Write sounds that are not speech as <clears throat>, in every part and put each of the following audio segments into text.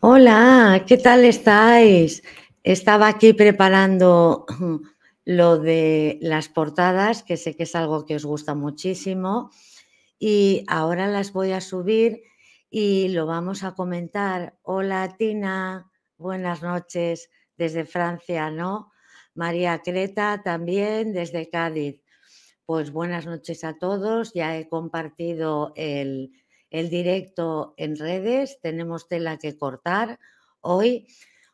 Hola, ¿qué tal estáis? Estaba aquí preparando lo de las portadas, que sé que es algo que os gusta muchísimo, y ahora las voy a subir y lo vamos a comentar. Hola Tina, buenas noches desde Francia, ¿no? María Creta también desde Cádiz. Pues buenas noches a todos. Ya he compartido el, directo en redes. Tenemos tela que cortar hoy.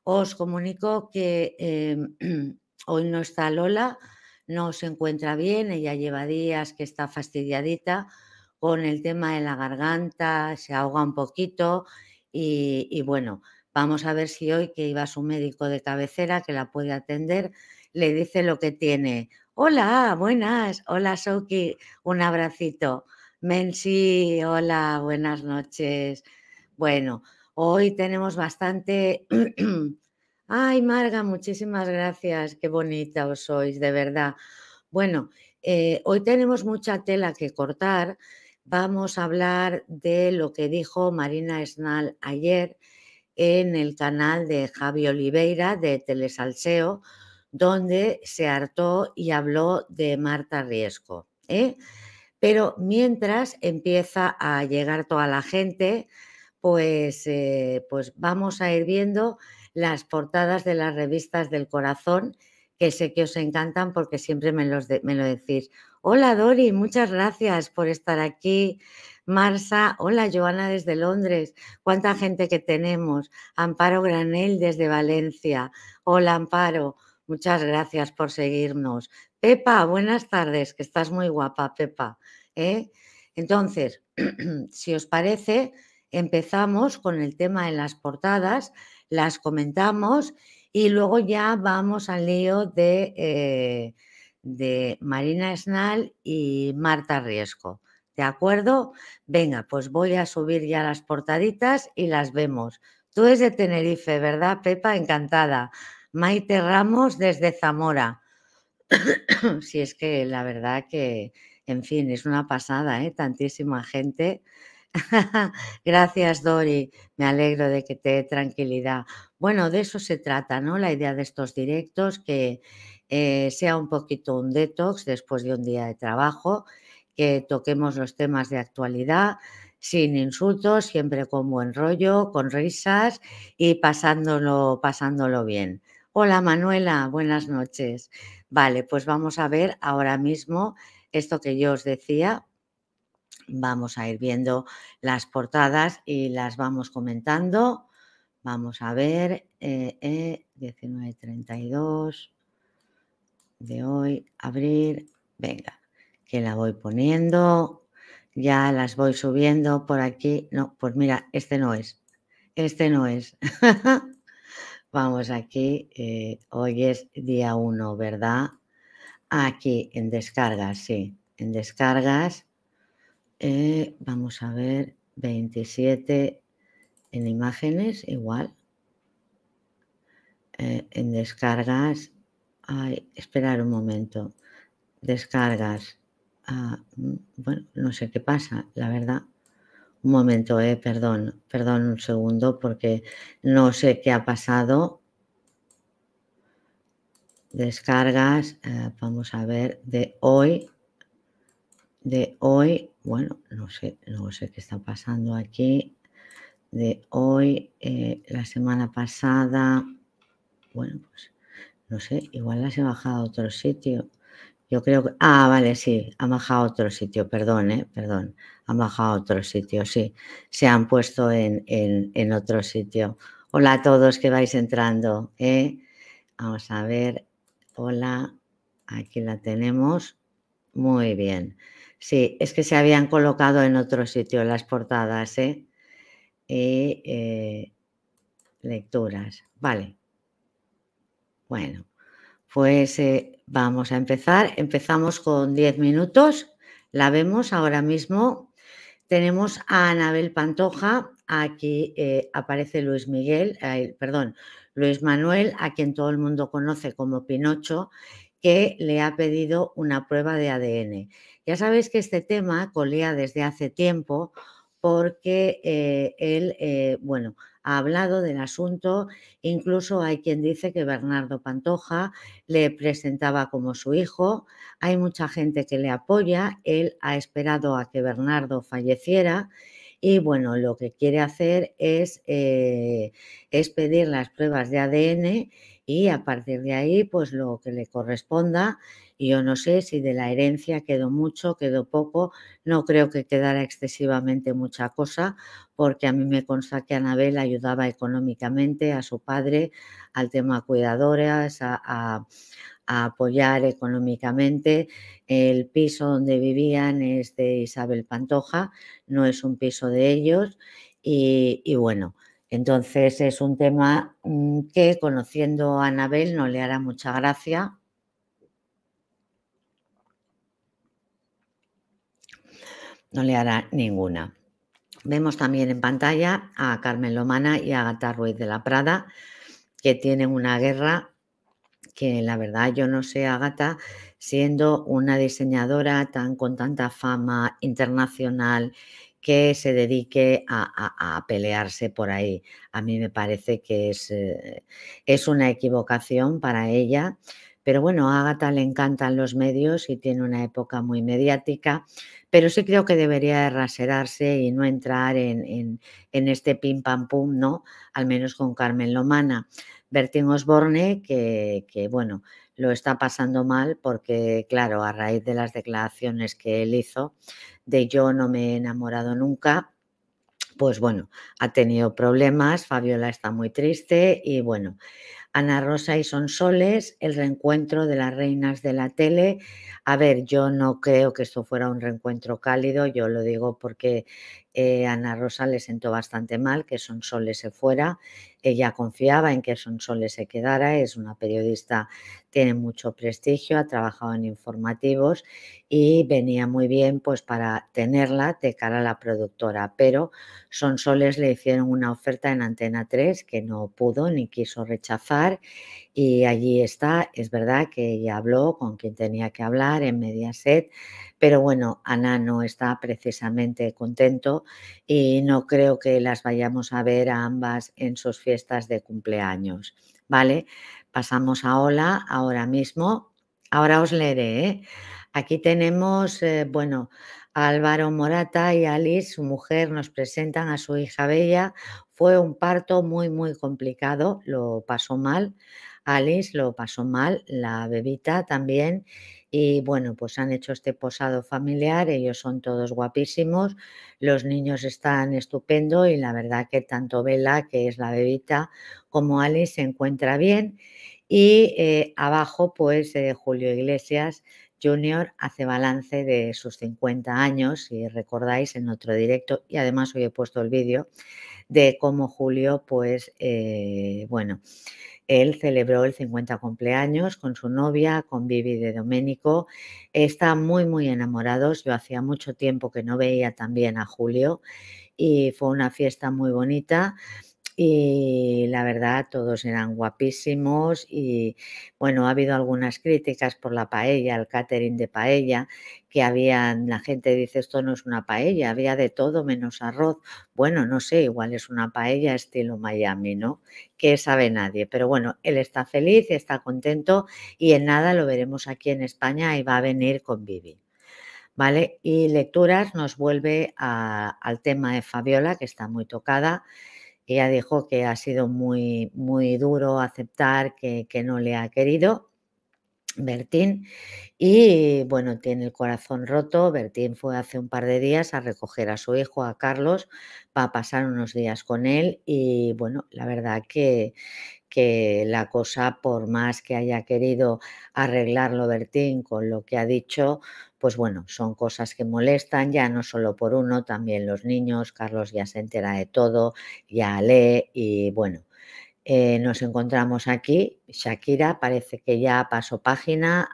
Os comunico que em, <clears throat> hoy no está Lola, no se encuentra bien. Ella lleva días que está fastidiadita con el tema de la garganta, se ahoga un poquito y bueno, vamos a ver si hoy que iba su médico de cabecera que la puede atender, le dice lo que tiene Hola, buenas. Hola, Soki. Un abracito. Mensi, hola, buenas noches. Bueno, hoy tenemos bastante... <clears throat> Ay, Marga, muchísimas gracias. Qué bonita os sois, de verdad. Bueno, eh, hoy tenemos mucha tela que cortar. Vamos a hablar de lo que dijo Marina Snal ayer en el canal de Javi Oliveira de Telesalseo donde se hartó y habló de Marta Riesco. ¿eh? Pero mientras empieza a llegar toda la gente, pues, eh, pues vamos a ir viendo las portadas de las revistas del corazón, que sé que os encantan porque siempre me, me lo decís. Hola Dori, muchas gracias por estar aquí. Marsa, hola Joana desde Londres, cuánta gente que tenemos. Amparo Granel desde Valencia, hola Amparo. Muchas gracias por seguirnos. Pepa, buenas tardes, que estás muy guapa, Pepa. ¿eh? Entonces, <clears throat> si os parece, empezamos con el tema de las portadas, las comentamos y luego ya vamos al lío de, eh, de Marina Esnal y Marta Riesco. ¿De acuerdo? Venga, pues voy a subir ya las portaditas y las vemos. Tú eres de Tenerife, ¿verdad, Pepa? Encantada. Maite Ramos desde Zamora. si <coughs> es que la verdad que, en fin, es una pasada, ¿eh? tantísima gente. <laughs> Gracias, Dori. Me alegro de que te dé tranquilidad. Bueno, de eso se trata, ¿no? La idea de estos directos, que eh, sea un poquito un detox después de un día de trabajo, que toquemos los temas de actualidad sin insultos, siempre con buen rollo, con risas y pasándolo, pasándolo bien. Hola Manuela, buenas noches. Vale, pues vamos a ver ahora mismo esto que yo os decía. Vamos a ir viendo las portadas y las vamos comentando. Vamos a ver, 19.32 eh, eh, de hoy, abrir, venga, que la voy poniendo, ya las voy subiendo por aquí. No, pues mira, este no es, este no es. <laughs> Vamos aquí, eh, hoy es día 1, ¿verdad? Aquí, en descargas, sí, en descargas. Eh, vamos a ver, 27 en imágenes, igual. Eh, en descargas, ay, esperar un momento. Descargas, ah, mm, bueno, no sé qué pasa, la verdad. Un momento, eh, perdón, perdón un segundo porque no sé qué ha pasado. Descargas, eh, vamos a ver, de hoy, de hoy, bueno, no sé, no sé qué está pasando aquí, de hoy, eh, la semana pasada, bueno, pues no sé, igual las he bajado a otro sitio. Yo creo que. Ah, vale, sí, han bajado a otro sitio, perdón, eh, perdón. Han bajado a otro sitio, sí. Se han puesto en, otro sitio. Hola a todos que vais entrando. Eh. Vamos a ver. Hola, aquí la tenemos. Muy bien. Sí, es que se habían colocado en otro sitio las portadas, ¿eh? Y eh, lecturas. Vale. Bueno, pues eh, Vamos a empezar. Empezamos con 10 minutos. La vemos ahora mismo. Tenemos a Anabel Pantoja. Aquí eh, aparece Luis Miguel, perdón, Luis Manuel, a quien todo el mundo conoce como Pinocho, que le ha pedido una prueba de ADN. Ya sabéis que este tema colía desde hace tiempo porque eh, él, eh, bueno, ha hablado del asunto. Incluso hay quien dice que Bernardo Pantoja le presentaba como su hijo. Hay mucha gente que le apoya. Él ha esperado a que Bernardo falleciera. Y bueno, lo que quiere hacer es, eh, es pedir las pruebas de ADN y a partir de ahí, pues lo que le corresponda, yo no sé si de la herencia quedó mucho, quedó poco, no creo que quedara excesivamente mucha cosa, porque a mí me consta que Anabel ayudaba económicamente a su padre, al tema cuidadoras, a, apoyar económicamente. El piso donde vivían es de Isabel Pantoja, no es un piso de ellos. y, y bueno, entonces es un tema mm, que conociendo a Anabel no le hará mucha gracia, no le hará ninguna. Vemos también en pantalla a Carmen Lomana y a Agatha Ruiz de la Prada, que tienen una guerra que la verdad yo no sé, Agatha, siendo una diseñadora tan, con tanta fama internacional que se dedique a, pelearse por ahí. A mí me parece que es, eh, es una equivocación para ella pero bueno, a Agatha le encantan los medios y tiene una época muy mediática, pero sí creo que debería raserarse y no entrar en, este pim pam pum, ¿no? Al menos con Carmen Lomana. Bertín Osborne, que, que bueno, lo está pasando mal porque, claro, a raíz de las declaraciones que él hizo de yo no me he enamorado nunca, pues bueno, ha tenido problemas, Fabiola está muy triste y bueno, Ana Rosa y Sonsoles, el reencuentro de las reinas de la tele. A ver, yo no creo que esto fuera un reencuentro cálido, yo lo digo porque eh, Ana Rosa le sentó bastante mal que Sonsoles se fuera. Ella confiaba en que Sonsoles se quedara, es una periodista, tiene mucho prestigio, ha trabajado en informativos y venía muy bien pues para tenerla de cara a la productora, pero Sonsoles le hicieron una oferta en Antena 3 que no pudo ni quiso rechazar y allí está. Es verdad que ella habló con quien tenía que hablar en Mediaset, pero bueno, Ana no está precisamente contento y no creo que las vayamos a ver a ambas en sus fiestas de cumpleaños. ¿Vale? Pasamos a Ola ahora mismo Ahora os leeré. ¿eh? Aquí tenemos, eh, bueno, Álvaro Morata y Alice, su mujer, nos presentan a su hija Bella. Fue un parto muy, muy complicado, lo pasó mal. Alice lo pasó mal, la bebita también. Y bueno, pues han hecho este posado familiar, ellos son todos guapísimos, los niños están estupendo y la verdad que tanto Vela, que es la bebita, como Alice se encuentra bien y eh, abajo, pues eh, Julio Iglesias Jr. hace balance de sus 50 años, si recordáis en otro directo, y además hoy he puesto el vídeo de cómo Julio, pues, eh, bueno, él celebró el 50 cumpleaños con su novia, con Vivi de Doménico. Están muy, muy enamorados. Yo hacía mucho tiempo que no veía también a Julio y fue una fiesta muy bonita y la verdad todos eran guapísimos y bueno, ha habido algunas críticas por la paella, el catering de paella, que habían, la gente dice esto no es una paella, había de todo menos arroz. Bueno, no sé, igual es una paella estilo Miami, ¿no? Que sabe nadie, pero bueno, él está feliz, está contento y en nada lo veremos aquí en España y va a venir con Vivi. ¿Vale? Y lecturas nos vuelve al tema de Fabiola, que está muy tocada ella dijo que ha sido muy, muy duro aceptar que, que no le ha querido Bertín. Y bueno, tiene el corazón roto. Bertín fue hace un par de días a recoger a su hijo, a Carlos, para pasar unos días con él. Y bueno, la verdad que, que la cosa, por más que haya querido arreglarlo Bertín con lo que ha dicho, pues bueno, son cosas que molestan ya no solo por uno, también los niños, Carlos ya se entera de todo, ya lee y bueno, eh, nos encontramos aquí, Shakira parece que ya pasó página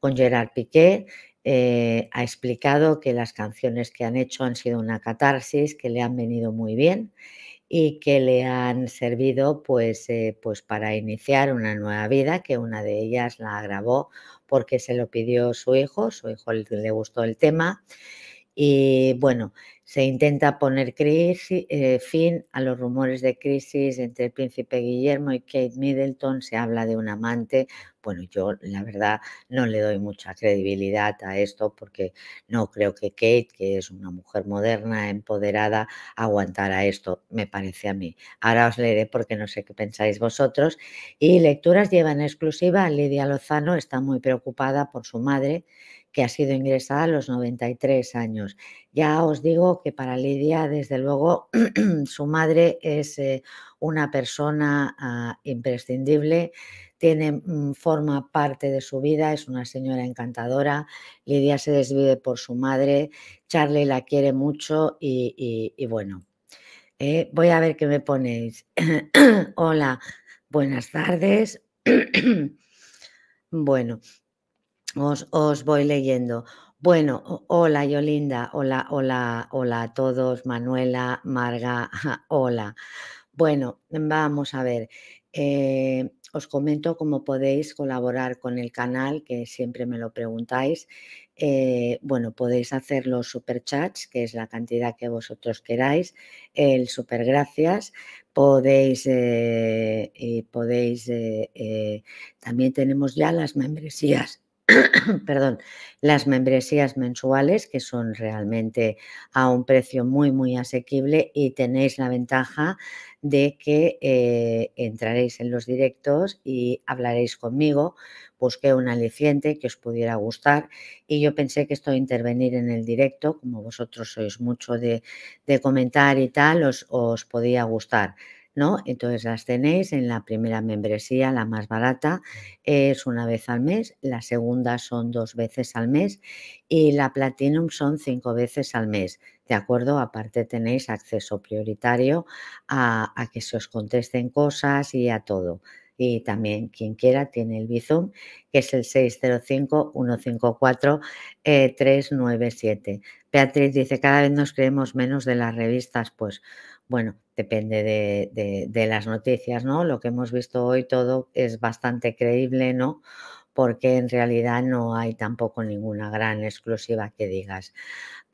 con Gerard Piqué, eh, ha explicado que las canciones que han hecho han sido una catarsis, que le han venido muy bien y que le han servido pues, eh, pues para iniciar una nueva vida, que una de ellas la grabó porque se lo pidió su hijo, su hijo le gustó el tema. Y bueno, se intenta poner eh, fin a los rumores de crisis entre el príncipe Guillermo y Kate Middleton. Se habla de un amante. Bueno, yo la verdad no le doy mucha credibilidad a esto porque no creo que Kate, que es una mujer moderna, empoderada, aguantara esto, me parece a mí. Ahora os leeré porque no sé qué pensáis vosotros. Y lecturas llevan exclusiva a Lidia Lozano, está muy preocupada por su madre que ha sido ingresada a los 93 años. Ya os digo que para Lidia, desde luego, <clears throat> su madre es eh, una persona ah, imprescindible, tiene, mm, forma parte de su vida, es una señora encantadora. Lidia se desvive por su madre, Charlie la quiere mucho y, bueno. Eh, voy a ver qué me ponéis. <clears throat> Hola, buenas tardes. <clears throat> bueno, os, os voy leyendo. Bueno, hola Yolinda, hola, hola, hola a todos, Manuela, Marga, hola. Bueno, vamos a ver. Eh, os comento cómo podéis colaborar con el canal, que siempre me lo preguntáis. Eh, bueno, podéis hacer los superchats, que es la cantidad que vosotros queráis, el gracias podéis, eh, y podéis, también tenemos ya las membresías <coughs> perdón, las membresías mensuales, que son realmente a un precio muy, muy asequible y tenéis la ventaja de que eh, entraréis en los directos y hablaréis conmigo. Busqué un aliciente que os pudiera gustar y yo pensé que esto de intervenir en el directo, como vosotros sois mucho de, comentar y tal, os podía gustar. Entonces las tenéis en la primera membresía, la más barata, es una vez al mes, la segunda son dos veces al mes y la Platinum son cinco veces al mes. ¿De acuerdo? Aparte tenéis acceso prioritario a, a que se os contesten cosas y a todo y también quien quiera tiene el Bizum, que es el 605-154-397. Eh, Beatriz dice, cada vez nos creemos menos de las revistas, pues bueno, depende de, las noticias, ¿no? Lo que hemos visto hoy todo es bastante creíble, ¿no? Porque en realidad no hay tampoco ninguna gran exclusiva que digas,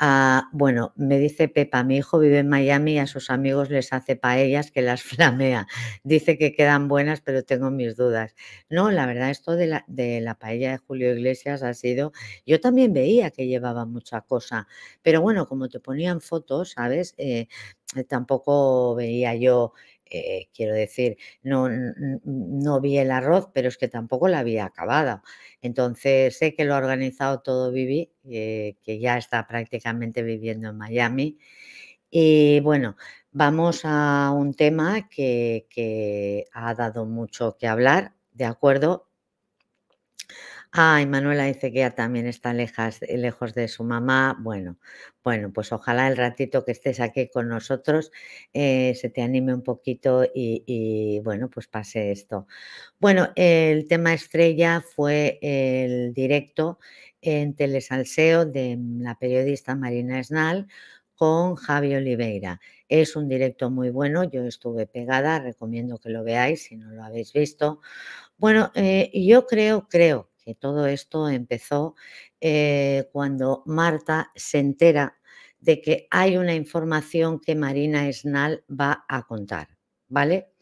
Ah, bueno, me dice Pepa, mi hijo vive en Miami y a sus amigos les hace paellas que las <laughs> flamea. Dice que quedan buenas, pero tengo mis dudas. No, la verdad, esto de la, de la paella de Julio Iglesias ha sido, yo también veía que llevaba mucha cosa, pero bueno, como te ponían fotos, ¿sabes? Eh, tampoco veía yo eh, quiero decir, no, no vi el arroz, pero es que tampoco la había acabado. Entonces sé que lo ha organizado todo Vivi, eh, que ya está prácticamente viviendo en Miami. Y bueno, vamos a un tema que, que ha dado mucho que hablar, ¿de acuerdo? y Manuela dice que ya también está eh, lejos de su mamá. Bueno, bueno, pues ojalá el ratito que estés aquí con nosotros eh, se te anime un poquito y, bueno, pues pase esto. Bueno, el tema estrella fue el directo en Telesalseo de la periodista Marina Esnal con Javi Oliveira. Es un directo muy bueno, yo estuve pegada, recomiendo que lo veáis si no lo habéis visto. Bueno, eh, yo creo, creo que todo esto empezó eh, cuando Marta se entera de que hay una información que Marina Esnal va a contar, ¿vale?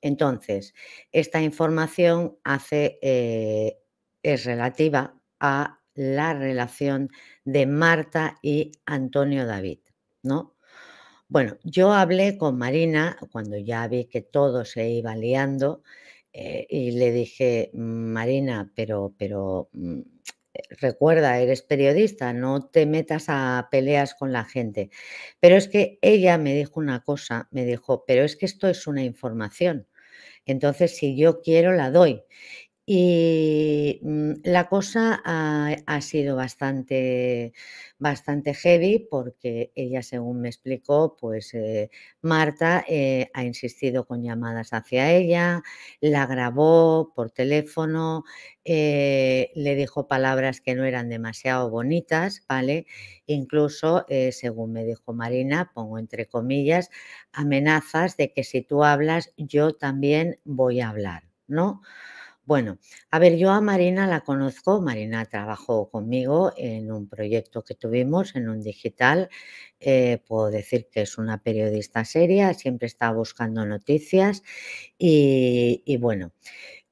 Entonces, esta información hace, eh, es relativa a la relación de Marta y Antonio David, ¿no? Bueno, yo hablé con Marina cuando ya vi que todo se iba liando eh, y le dije, Marina, pero, pero mm, recuerda, eres periodista, no te metas a peleas con la gente. Pero es que ella me dijo una cosa, me dijo, pero es que esto es una información. Entonces, si yo quiero, la doy. Y mm, la cosa ha, sido bastante, bastante heavy porque ella, según me explicó, pues eh, Marta eh, ha insistido con llamadas hacia ella, la grabó por teléfono, eh, le dijo palabras que no eran demasiado bonitas, ¿vale? Incluso, según me dijo Marina, pongo entre comillas, amenazas de que si tú hablas, yo también voy a hablar, ¿no? Bueno, a ver, yo a Marina la conozco, Marina trabajó conmigo en un proyecto que tuvimos, en un digital, eh, puedo decir que es una periodista seria, siempre está buscando noticias y, bueno.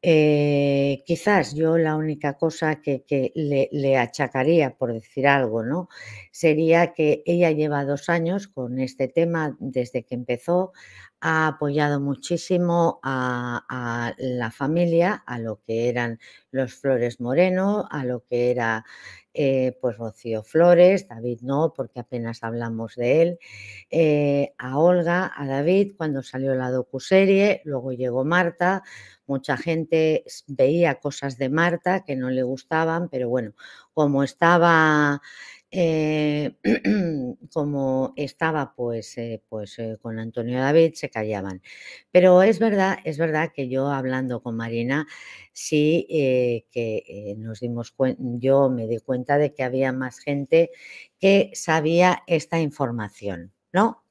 Eh, quizás yo la única cosa que, le, le, achacaría, por decir algo, ¿no? Sería que ella lleva dos años con este tema desde que empezó ha apoyado muchísimo a, la familia, a lo que eran los Flores Moreno, a lo que era eh, pues Rocío Flores, David no, porque apenas hablamos de él, eh, a Olga, a David, cuando salió la docuserie, luego llegó Marta, mucha gente veía cosas de Marta que no le gustaban, pero bueno, como estaba eh, <clears throat> como estaba pues, eh, pues eh, con Antonio David, se callaban. Pero es verdad, es verdad que yo hablando con Marina, sí que nos dimos cuenta, yo me di cuenta de que había más gente que sabía esta información, ¿no?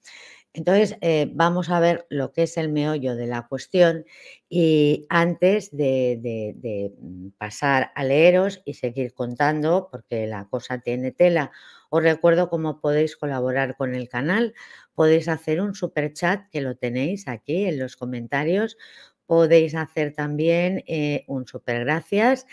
Entonces, eh, vamos a ver lo que es el meollo de la cuestión y antes de, mm, pasar a leeros y seguir contando, porque la cosa tiene tela, os recuerdo cómo podéis colaborar con el canal. Podéis hacer un super chat que lo tenéis aquí en los comentarios. Podéis hacer también eh, un super gracias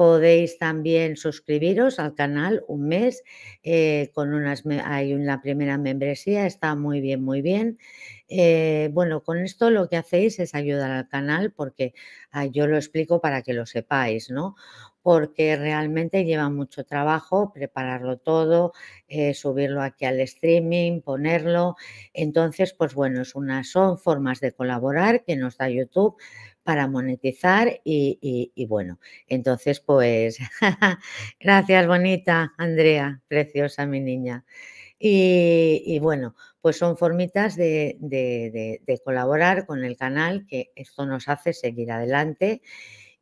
Podéis también suscribiros al canal un mes, eh, con unas, hay una primera membresía, está muy bien, muy bien. Eh, bueno, con esto lo que hacéis es ayudar al canal porque ah, yo lo explico para que lo sepáis, ¿no? Porque realmente lleva mucho trabajo prepararlo todo, eh, subirlo aquí al streaming, ponerlo. Entonces, pues bueno, son formas de colaborar que nos da YouTube para monetizar y, bueno, entonces pues <laughs> gracias bonita Andrea, preciosa mi niña. Y, bueno, pues son formitas de, colaborar con el canal, que esto nos hace seguir adelante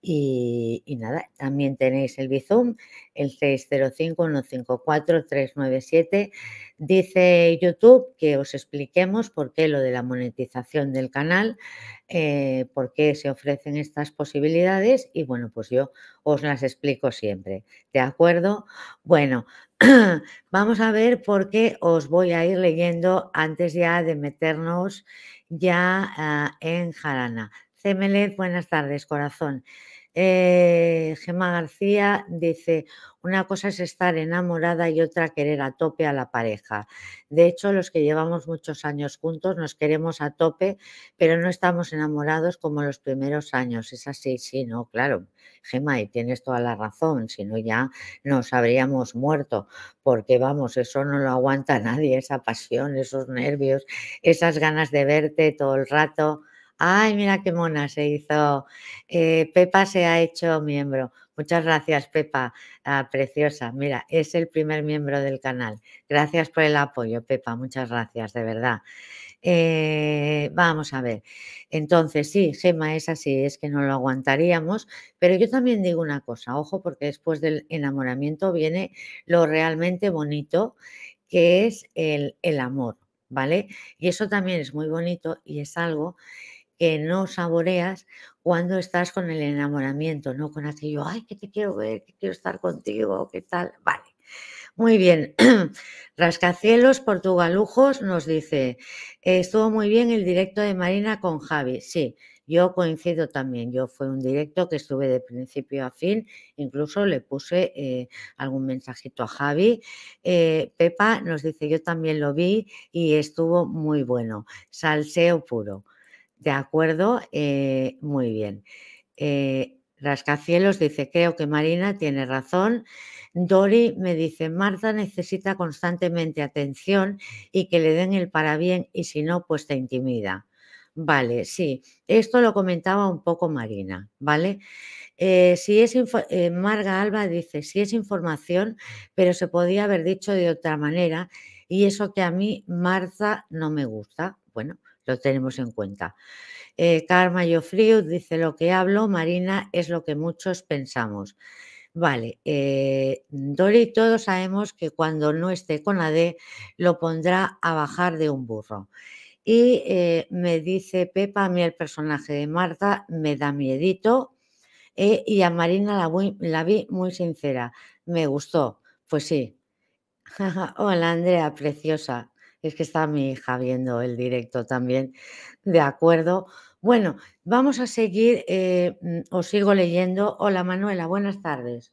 y, nada, también tenéis el Bizum, el 605-154-397. Dice YouTube que os expliquemos por qué lo de la monetización del canal, eh, por qué se ofrecen estas posibilidades y bueno, pues yo os las explico siempre. ¿De acuerdo? Bueno, <clears throat> vamos a ver por qué os voy a ir leyendo antes ya de meternos ya ah, en Jarana. Cemelet, buenas tardes, corazón. Eh, Gemma García dice, una cosa es estar enamorada y otra querer a tope a la pareja. De hecho, los que llevamos muchos años juntos nos queremos a tope, pero no estamos enamorados como los primeros años. Es así, sí, no, claro. Gemma, y tienes toda la razón, si no ya nos habríamos muerto, porque vamos, eso no lo aguanta <laughs> nadie, esa pasión, esos nervios, esas ganas de verte todo el rato ay, mira qué mona se hizo, eh, Pepa se ha hecho miembro. Muchas gracias, Pepa, ah, preciosa. Mira, es el primer miembro del canal. Gracias por el apoyo, Pepa, muchas gracias, de verdad. Eh, vamos a ver. Entonces, sí, Gema es así, es que no lo aguantaríamos, pero yo también digo una cosa, ojo, porque después del enamoramiento viene lo realmente bonito, que es el, el amor, ¿vale? Y eso también es muy bonito y es algo que no saboreas cuando estás con el enamoramiento, no con aquello, ay, que te quiero ver, que quiero estar contigo, qué tal. Vale. Muy bien. <clears throat> Rascacielos Portugalujos nos dice, estuvo muy bien el directo de Marina con Javi. Sí, yo coincido también. Yo fue un directo que estuve de principio a fin. Incluso le puse eh, algún mensajito a Javi. Eh, Pepa nos dice, yo también lo vi y estuvo muy bueno. Salseo puro. De acuerdo, eh, muy bien. Eh, Rascacielos dice, creo que Marina tiene razón. Dori me dice, Marta necesita constantemente atención y que le den el para bien y si no, pues te intimida. Vale, sí, esto lo comentaba un poco Marina, ¿vale? Eh, si es Marga Alba dice, si es información, pero se podía haber dicho de otra manera y eso que a mí, Marta, no me gusta. Bueno, lo tenemos en cuenta. Eh, Karma Yofriu dice lo que hablo, Marina es lo que muchos pensamos. Vale, eh, Dori, todos sabemos que cuando no esté con la lo pondrá a bajar de un burro. Y eh, me dice Pepa, a mí el personaje de Marta me da miedito eh, y a Marina la vi muy sincera, me gustó, pues sí. <laughs> Hola Andrea, preciosa. Es que está mi hija viendo el directo también. De acuerdo. Bueno, vamos a seguir, eh, mm, os sigo leyendo. Hola Manuela, buenas tardes.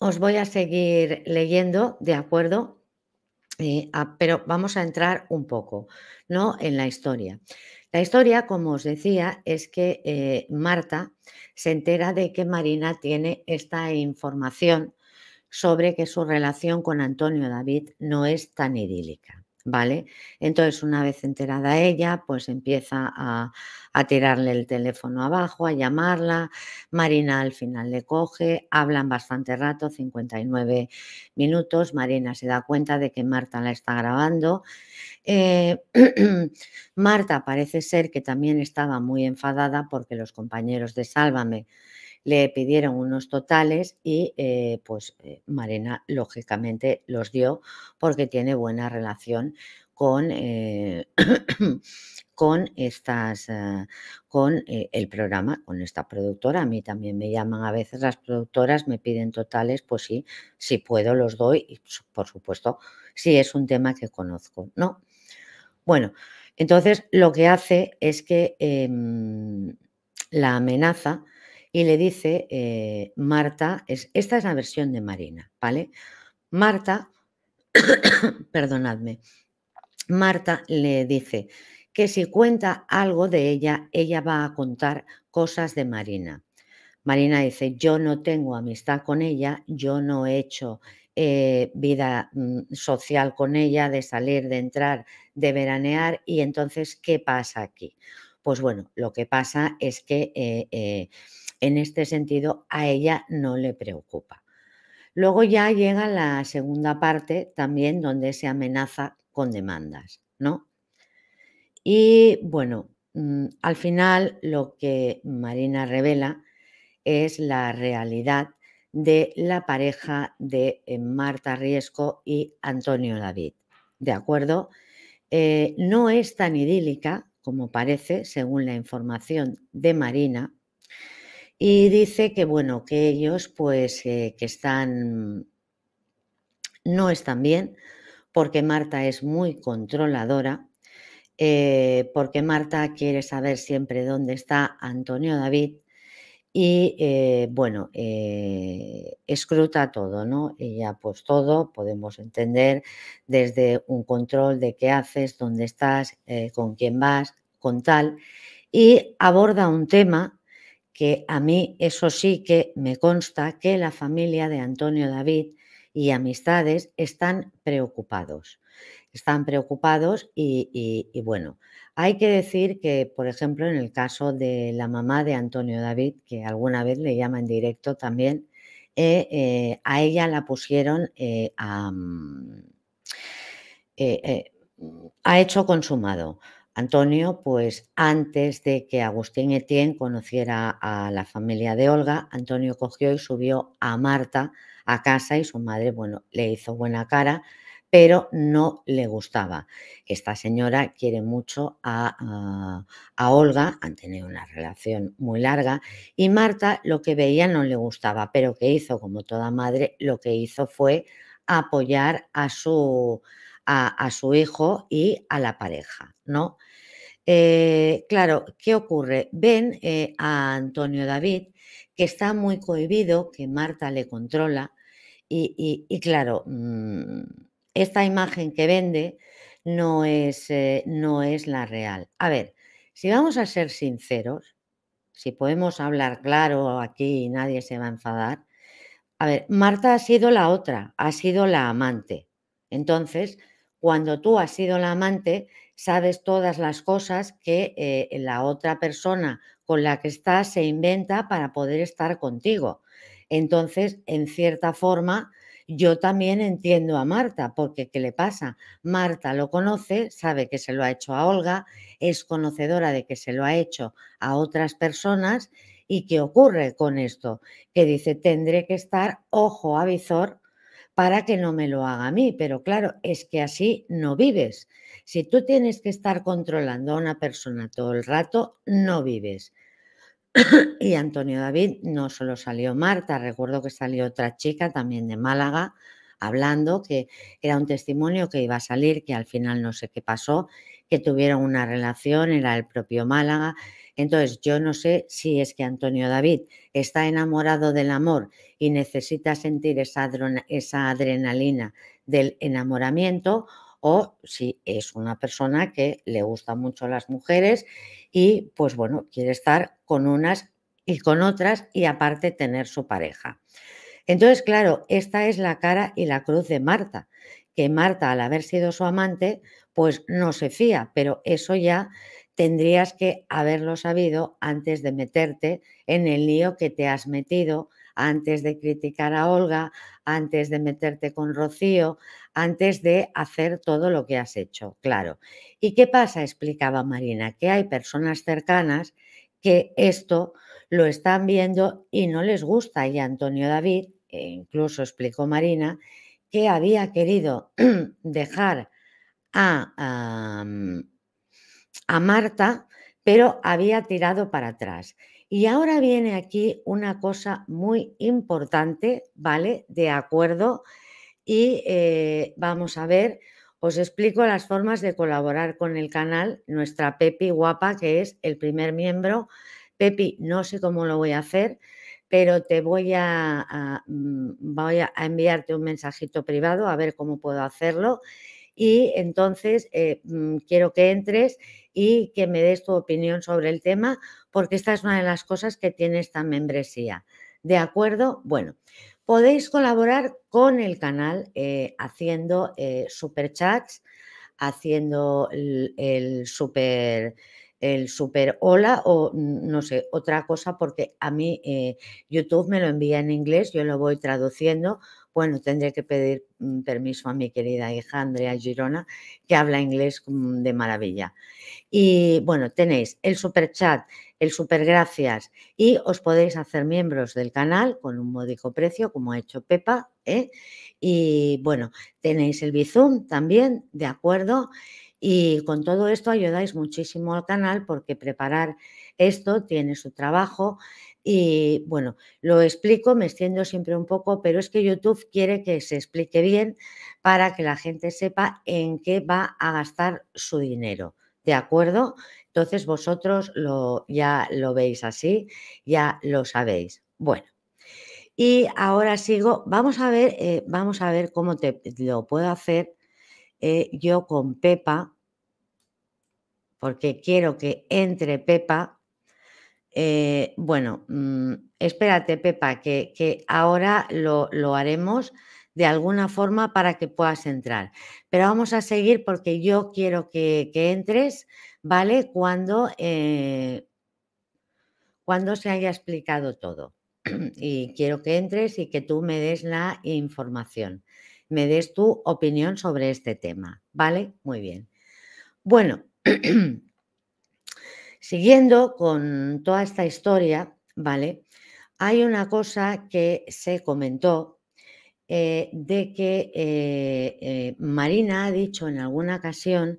Os voy a seguir leyendo, de acuerdo, eh, pero vamos a entrar un poco ¿no? en la historia. La historia, como os decía, es que eh, Marta se entera de que Marina tiene esta información sobre que su relación con Antonio David no es tan idílica. ¿Vale? Entonces, una vez enterada ella, pues empieza a, a tirarle el teléfono abajo, a llamarla. Marina al final le coge, hablan bastante rato, 59 minutos. Marina se da cuenta de que Marta la está grabando. Eh, <clears throat> Marta parece ser que también estaba muy enfadada porque los compañeros de Sálvame le pidieron unos totales y eh, pues eh, Marena lógicamente los dio porque tiene buena relación con, eh, <coughs> con estas ah, con el programa, con esta productora. A mí también me llaman a veces las productoras, me piden totales, pues sí, si puedo los doy y por supuesto si es un tema que conozco, ¿no? Bueno, entonces lo que hace es que em, la amenaza y le dice, eh, Marta, esta es la versión de Marina, ¿vale? Marta, <coughs> perdonadme, Marta le dice que si cuenta algo de ella, ella va a contar cosas de Marina. Marina dice, yo no tengo amistad con ella, yo no he hecho eh, vida mm, social con ella, de salir, de entrar, de veranear, y entonces, ¿qué pasa aquí? Pues bueno, lo que pasa es que eh, en este sentido a ella no le preocupa. Luego ya llega la segunda parte también donde se amenaza con demandas, ¿no? Y bueno, mm, al final lo que Marina revela es la realidad de la pareja de eh, Marta Riesco y Antonio David. ¿De acuerdo? Eh, no es tan idílica como parece, según la información de Marina, y dice que, bueno, que ellos pues eh, que están, no están bien, porque Marta es muy controladora, eh, porque Marta quiere saber siempre dónde está Antonio David y, eh, bueno, escruta todo, ¿no? Ella pues todo, podemos entender desde un control de qué haces, dónde estás, con quién vas, con tal, y aborda un tema que a mí eso sí que me consta que la familia de Antonio David y amistades están preocupados. Están preocupados y, bueno, hay que decir que, por ejemplo, en el caso de la mamá de Antonio David, que alguna vez le llama en directo también, eh, eh, a ella la pusieron eh, mm, mm, ha a hecho consumado Antonio, pues antes de que Agustín Etienne conociera a la familia de Olga, Antonio cogió y subió a Marta a casa y su madre, bueno, le hizo buena cara, pero no le gustaba. Esta señora quiere mucho a, ah, a, Olga, han tenido una relación muy larga, y Marta lo que veía no le gustaba, pero que hizo, como toda madre, lo que hizo fue apoyar a su a, su hijo y a la pareja, ¿no? Eh, claro, ¿qué ocurre? Ven eh, a Antonio David que está muy cohibido, que Marta le controla y, claro, mm, esta imagen que vende no es, eh, no es la real. A ver, si vamos a ser sinceros, si podemos hablar claro aquí y nadie se va a enfadar, a ver, Marta ha sido la otra, ha sido la amante. Entonces, cuando tú has sido la amante, sabes todas las cosas que eh, la otra persona con la que estás se inventa para poder estar contigo. Entonces, en cierta forma, yo también entiendo a Marta, porque ¿qué le pasa? Marta lo conoce, sabe que se lo ha hecho a Olga, es conocedora de que se lo ha hecho a otras personas y ¿qué ocurre con esto? Que dice, tendré que estar ojo a visor para que no me lo haga a mí. Pero claro, es que así no vives. Si tú tienes que estar controlando a una persona todo el rato, no vives. <clears throat> y Antonio David no solo salió Marta, recuerdo que salió otra chica también de Málaga hablando que era un testimonio que iba a salir, que al final no sé qué pasó, que tuvieron una relación, era el propio Málaga, entonces, yo no sé si es que Antonio David está enamorado del amor y necesita sentir esa, adrenalina del enamoramiento o si es una persona que le gusta mucho las mujeres y pues bueno, quiere estar con unas y con otras y aparte tener su pareja. Entonces, claro, esta es la cara y la cruz de Marta, que Marta al haber sido su amante, pues no se fía, pero eso ya tendrías que haberlo sabido antes de meterte en el lío que te has metido, antes de criticar a Olga, antes de meterte con Rocío, antes de hacer todo lo que has hecho, claro. ¿Y qué pasa? explicaba Marina, que hay personas cercanas que esto lo están viendo y no les gusta. Y Antonio David, e incluso explicó Marina, que había querido <clears throat> dejar a a Marta, pero había tirado para atrás. Y ahora viene aquí una cosa muy importante, ¿vale? De acuerdo. Y eh, vamos a ver, os explico las formas de colaborar con el canal. Nuestra Pepi guapa, que es el primer miembro. Pepi, no sé cómo lo voy a hacer, pero te voy a, mm, voy a enviarte un mensajito privado a ver cómo puedo hacerlo y entonces eh, mm, quiero que entres y que me des tu opinión sobre el tema, porque esta es una de las cosas que tiene esta membresía. ¿De acuerdo? Bueno, podéis colaborar con el canal eh, haciendo eh, super chats, haciendo el, super el super hola o mm, no sé, otra cosa, porque a mí YouTube me lo envía en inglés, yo lo voy traduciendo bueno, tendré que pedir mm, permiso a mi querida hija Andrea Girona, que habla inglés de maravilla. Y bueno, tenéis el super chat, el super gracias y os podéis hacer miembros del canal con un módico precio, como ha hecho Pepa. ¿eh? Y bueno, tenéis el Bizum también, ¿de acuerdo? Y con todo esto ayudáis muchísimo al canal porque preparar esto tiene su trabajo, y bueno, lo explico, me extiendo siempre un poco, pero es que YouTube quiere que se explique bien para que la gente sepa en qué va a gastar su dinero. ¿De acuerdo? Entonces vosotros lo, ya lo veis así, ya lo sabéis. Bueno, y ahora sigo. Vamos a ver, eh, vamos a ver cómo te lo puedo hacer eh, yo con Pepa, porque quiero que entre Pepa eh, bueno, mm, espérate, Pepa, que, ahora lo, haremos de alguna forma para que puedas entrar. Pero vamos a seguir porque yo quiero que, entres, ¿vale? Cuando, eh, cuando se haya explicado todo. <clears throat> y quiero que entres y que tú me des la información, me des tu opinión sobre este tema, ¿vale? Muy bien. Bueno. <clears throat> Siguiendo con toda esta historia, ¿vale? Hay una cosa que se comentó eh, de que eh, eh, Marina ha dicho en alguna ocasión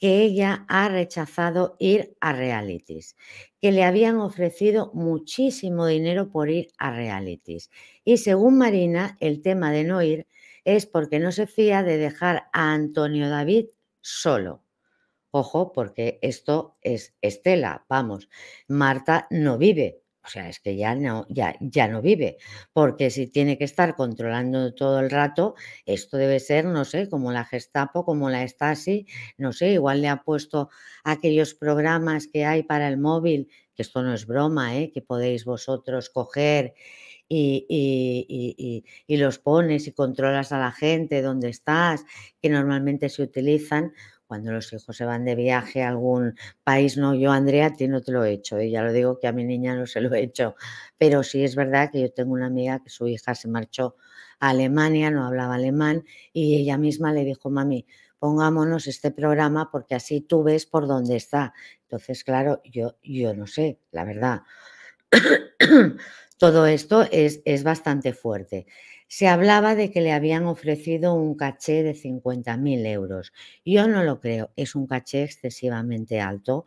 que ella ha rechazado ir a realities, que le habían ofrecido muchísimo dinero por ir a realities. Y según Marina, el tema de no ir es porque no se fía de dejar a Antonio David solo. Ojo, porque esto es Estela, vamos, Marta no vive. O sea, es que ya no, ya, ya no vive, porque si tiene que estar controlando todo el rato, esto debe ser, no sé, como la Gestapo, como la Stasi, no sé, igual le ha puesto aquellos programas que hay para el móvil, que esto no es broma, ¿eh? que podéis vosotros coger y, los pones y controlas a la gente, donde estás, que normalmente se utilizan cuando los hijos se van de viaje a algún país, no, yo Andrea, a ti no te lo he hecho, y ¿eh? ya lo digo que a mi niña no se lo he hecho, pero sí es verdad que yo tengo una amiga que su hija se marchó a Alemania, no hablaba alemán, y ella misma le dijo, mami, pongámonos este programa porque así tú ves por dónde está. Entonces, claro, yo, yo no sé, la verdad. Todo esto es, bastante fuerte. Se hablaba de que le habían ofrecido un caché de 50.000 euros. Yo no lo creo, es un caché excesivamente alto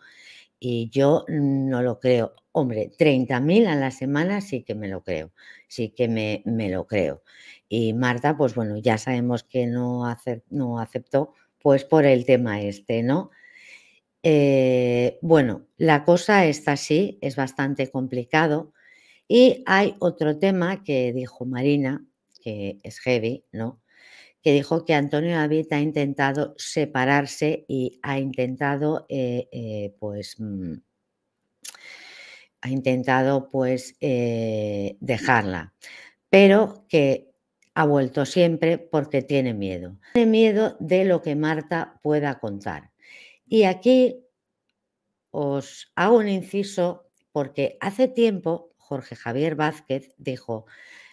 y yo no lo creo. Hombre, 30.000 a la semana sí que me lo creo, sí que me, me, lo creo. Y Marta, pues bueno, ya sabemos que no, aceptó, no aceptó pues por el tema este, ¿no? Eh, bueno, la cosa está así, es bastante complicado. Y hay otro tema que dijo Marina, que es heavy, ¿no? Que dijo que Antonio David ha intentado separarse y ha intentado, eh, eh, pues, mm, ha intentado, pues, eh, dejarla, pero que ha vuelto siempre porque tiene miedo. Tiene miedo de lo que Marta pueda contar. Y aquí os hago un inciso porque hace tiempo Jorge Javier Vázquez, dijo,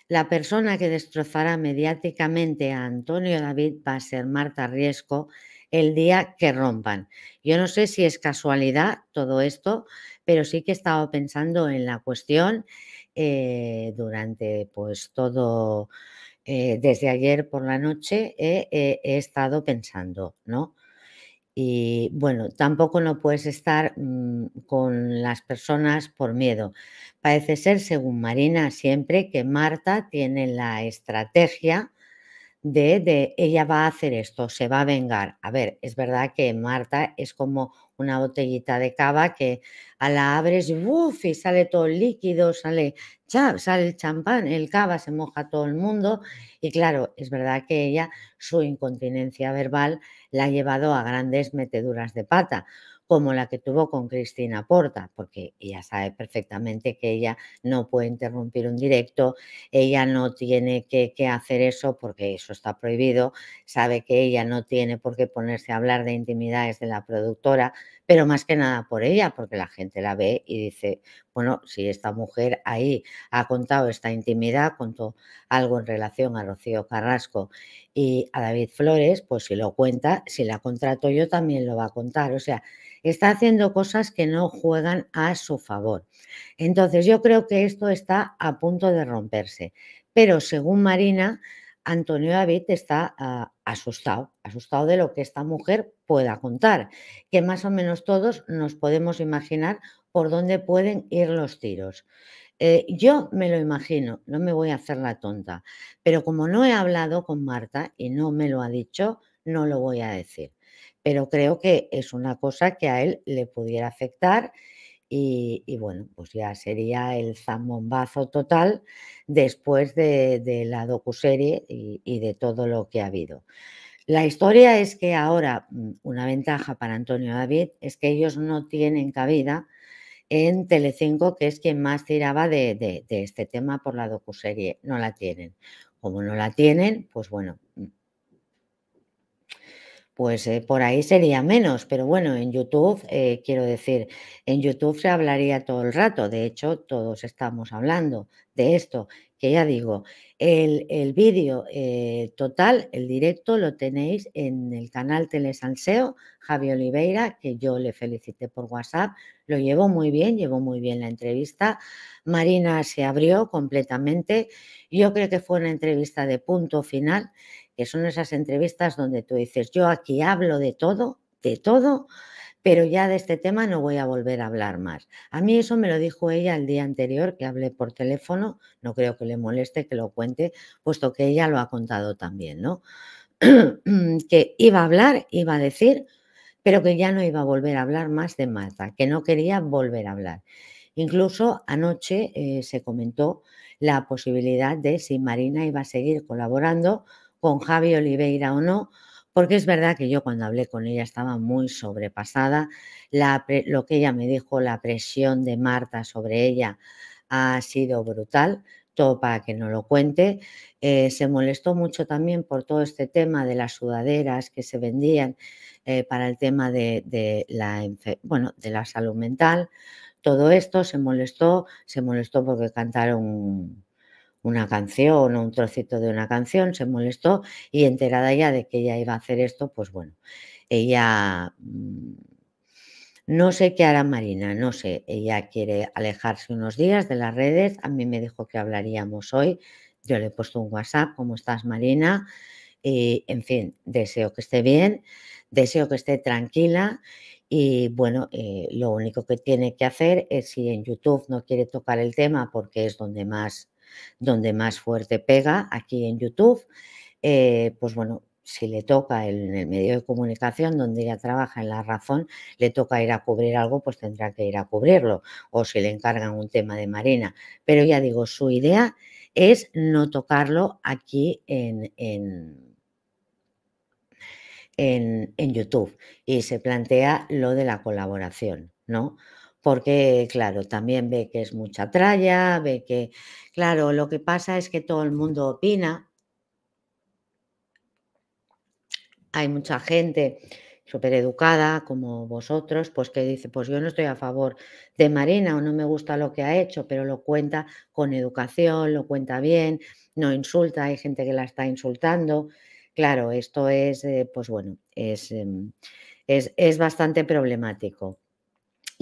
la persona que destrozará mediáticamente a Antonio David va a ser Marta Riesco el día que rompan. Yo no sé si es casualidad todo esto, pero sí que he estado pensando en la cuestión eh, durante pues todo, eh, desde ayer por la noche he estado pensando, ¿no? Y bueno, tampoco no puedes estar mm, con las personas por miedo. Parece ser, según Marina, siempre que Marta tiene la estrategia de, de, ella va a hacer esto, se va a vengar. A ver, es verdad que Marta es como una botellita de cava que a la abres y sale todo líquido, sale, sale el champán, el cava, se moja todo el mundo. Y claro, es verdad que ella, su incontinencia verbal la ha llevado a grandes meteduras de pata, como la que tuvo con Cristina Porta, porque ella sabe perfectamente que ella no puede interrumpir un directo, ella no tiene que, hacer eso porque eso está prohibido, sabe que ella no tiene por qué ponerse a hablar de intimidades de la productora, pero más que nada por ella, porque la gente la ve y dice, bueno, si esta mujer ahí ha contado esta intimidad, contó algo en relación a Rocío Carrasco y a David Flores, pues si lo cuenta, si la contrato yo también lo va a contar. O sea, está haciendo cosas que no juegan a su favor. Entonces, yo creo que esto está a punto de romperse. Pero según Marina, Antonio David está... Ah, asustado, asustado de lo que esta mujer pueda contar, que más o menos todos nos podemos imaginar por dónde pueden ir los tiros. Eh, yo me lo imagino, no me voy a hacer la tonta, pero como no he hablado con Marta y no me lo ha dicho, no lo voy a decir. Pero creo que es una cosa que a él le pudiera afectar y, bueno, pues ya sería el zambombazo total después de, la docuserie y, de todo lo que ha habido. La historia es que ahora mm, una ventaja para Antonio David es que ellos no tienen cabida en Telecinco, que es quien más tiraba de, de este tema por la docuserie, no la tienen. Como no la tienen, pues bueno, pues eh, por ahí sería menos, pero bueno, en YouTube, eh, quiero decir, en YouTube se hablaría todo el rato, de hecho todos estamos hablando de esto, que ya digo, el, vídeo eh, total, el directo, lo tenéis en el canal Telesanseo, Javi Oliveira, que yo le felicité por WhatsApp, lo llevó muy bien, llevó muy bien la entrevista, Marina se abrió completamente, yo creo que fue una entrevista de punto final que son esas entrevistas donde tú dices, yo aquí hablo de todo, de todo, pero ya de este tema no voy a volver a hablar más. A mí eso me lo dijo ella el día anterior que hablé por teléfono, no creo que le moleste que lo cuente, puesto que ella lo ha contado también, ¿no? <clears throat> que iba a hablar, iba a decir, pero que ya no iba a volver a hablar más de Marta, que no quería volver a hablar. Incluso anoche eh, se comentó la posibilidad de si Marina iba a seguir colaborando con Javi Oliveira o no, porque es verdad que yo cuando hablé con ella estaba muy sobrepasada. lo que ella me dijo, la presión de Marta sobre ella ha sido brutal, todo para que no lo cuente. Eh, se molestó mucho también por todo este tema de las sudaderas que se vendían eh, para el tema de, bueno, de la salud mental. Todo esto se molestó, se molestó porque cantaron una canción o un trocito de una canción, se molestó y enterada ya de que ella iba a hacer esto, pues bueno, ella mm, no sé qué hará Marina, no sé, ella quiere alejarse unos días de las redes, a mí me dijo que hablaríamos hoy, yo le he puesto un WhatsApp, ¿cómo estás Marina? Y en fin, deseo que esté bien, deseo que esté tranquila y bueno, eh, lo único que tiene que hacer es si en YouTube no quiere tocar el tema porque es donde más donde más fuerte pega, aquí en YouTube. Eh, pues bueno, si le toca en el medio de comunicación donde ya trabaja, en La Razón, le toca ir a cubrir algo, pues tendrá que ir a cubrirlo, o si le encargan un tema de Marina. Pero ya digo, su idea es no tocarlo aquí en YouTube y se plantea lo de la colaboración, ¿no? porque, claro, también ve que es mucha tralla, ve que, claro, lo que pasa es que todo el mundo opina. Hay mucha gente súper educada, como vosotros, pues que dice, pues yo no estoy a favor de Marina o no me gusta lo que ha hecho, pero lo cuenta con educación, lo cuenta bien, no insulta, hay gente que la está insultando. Claro, esto es, eh, pues bueno, es em, bastante problemático.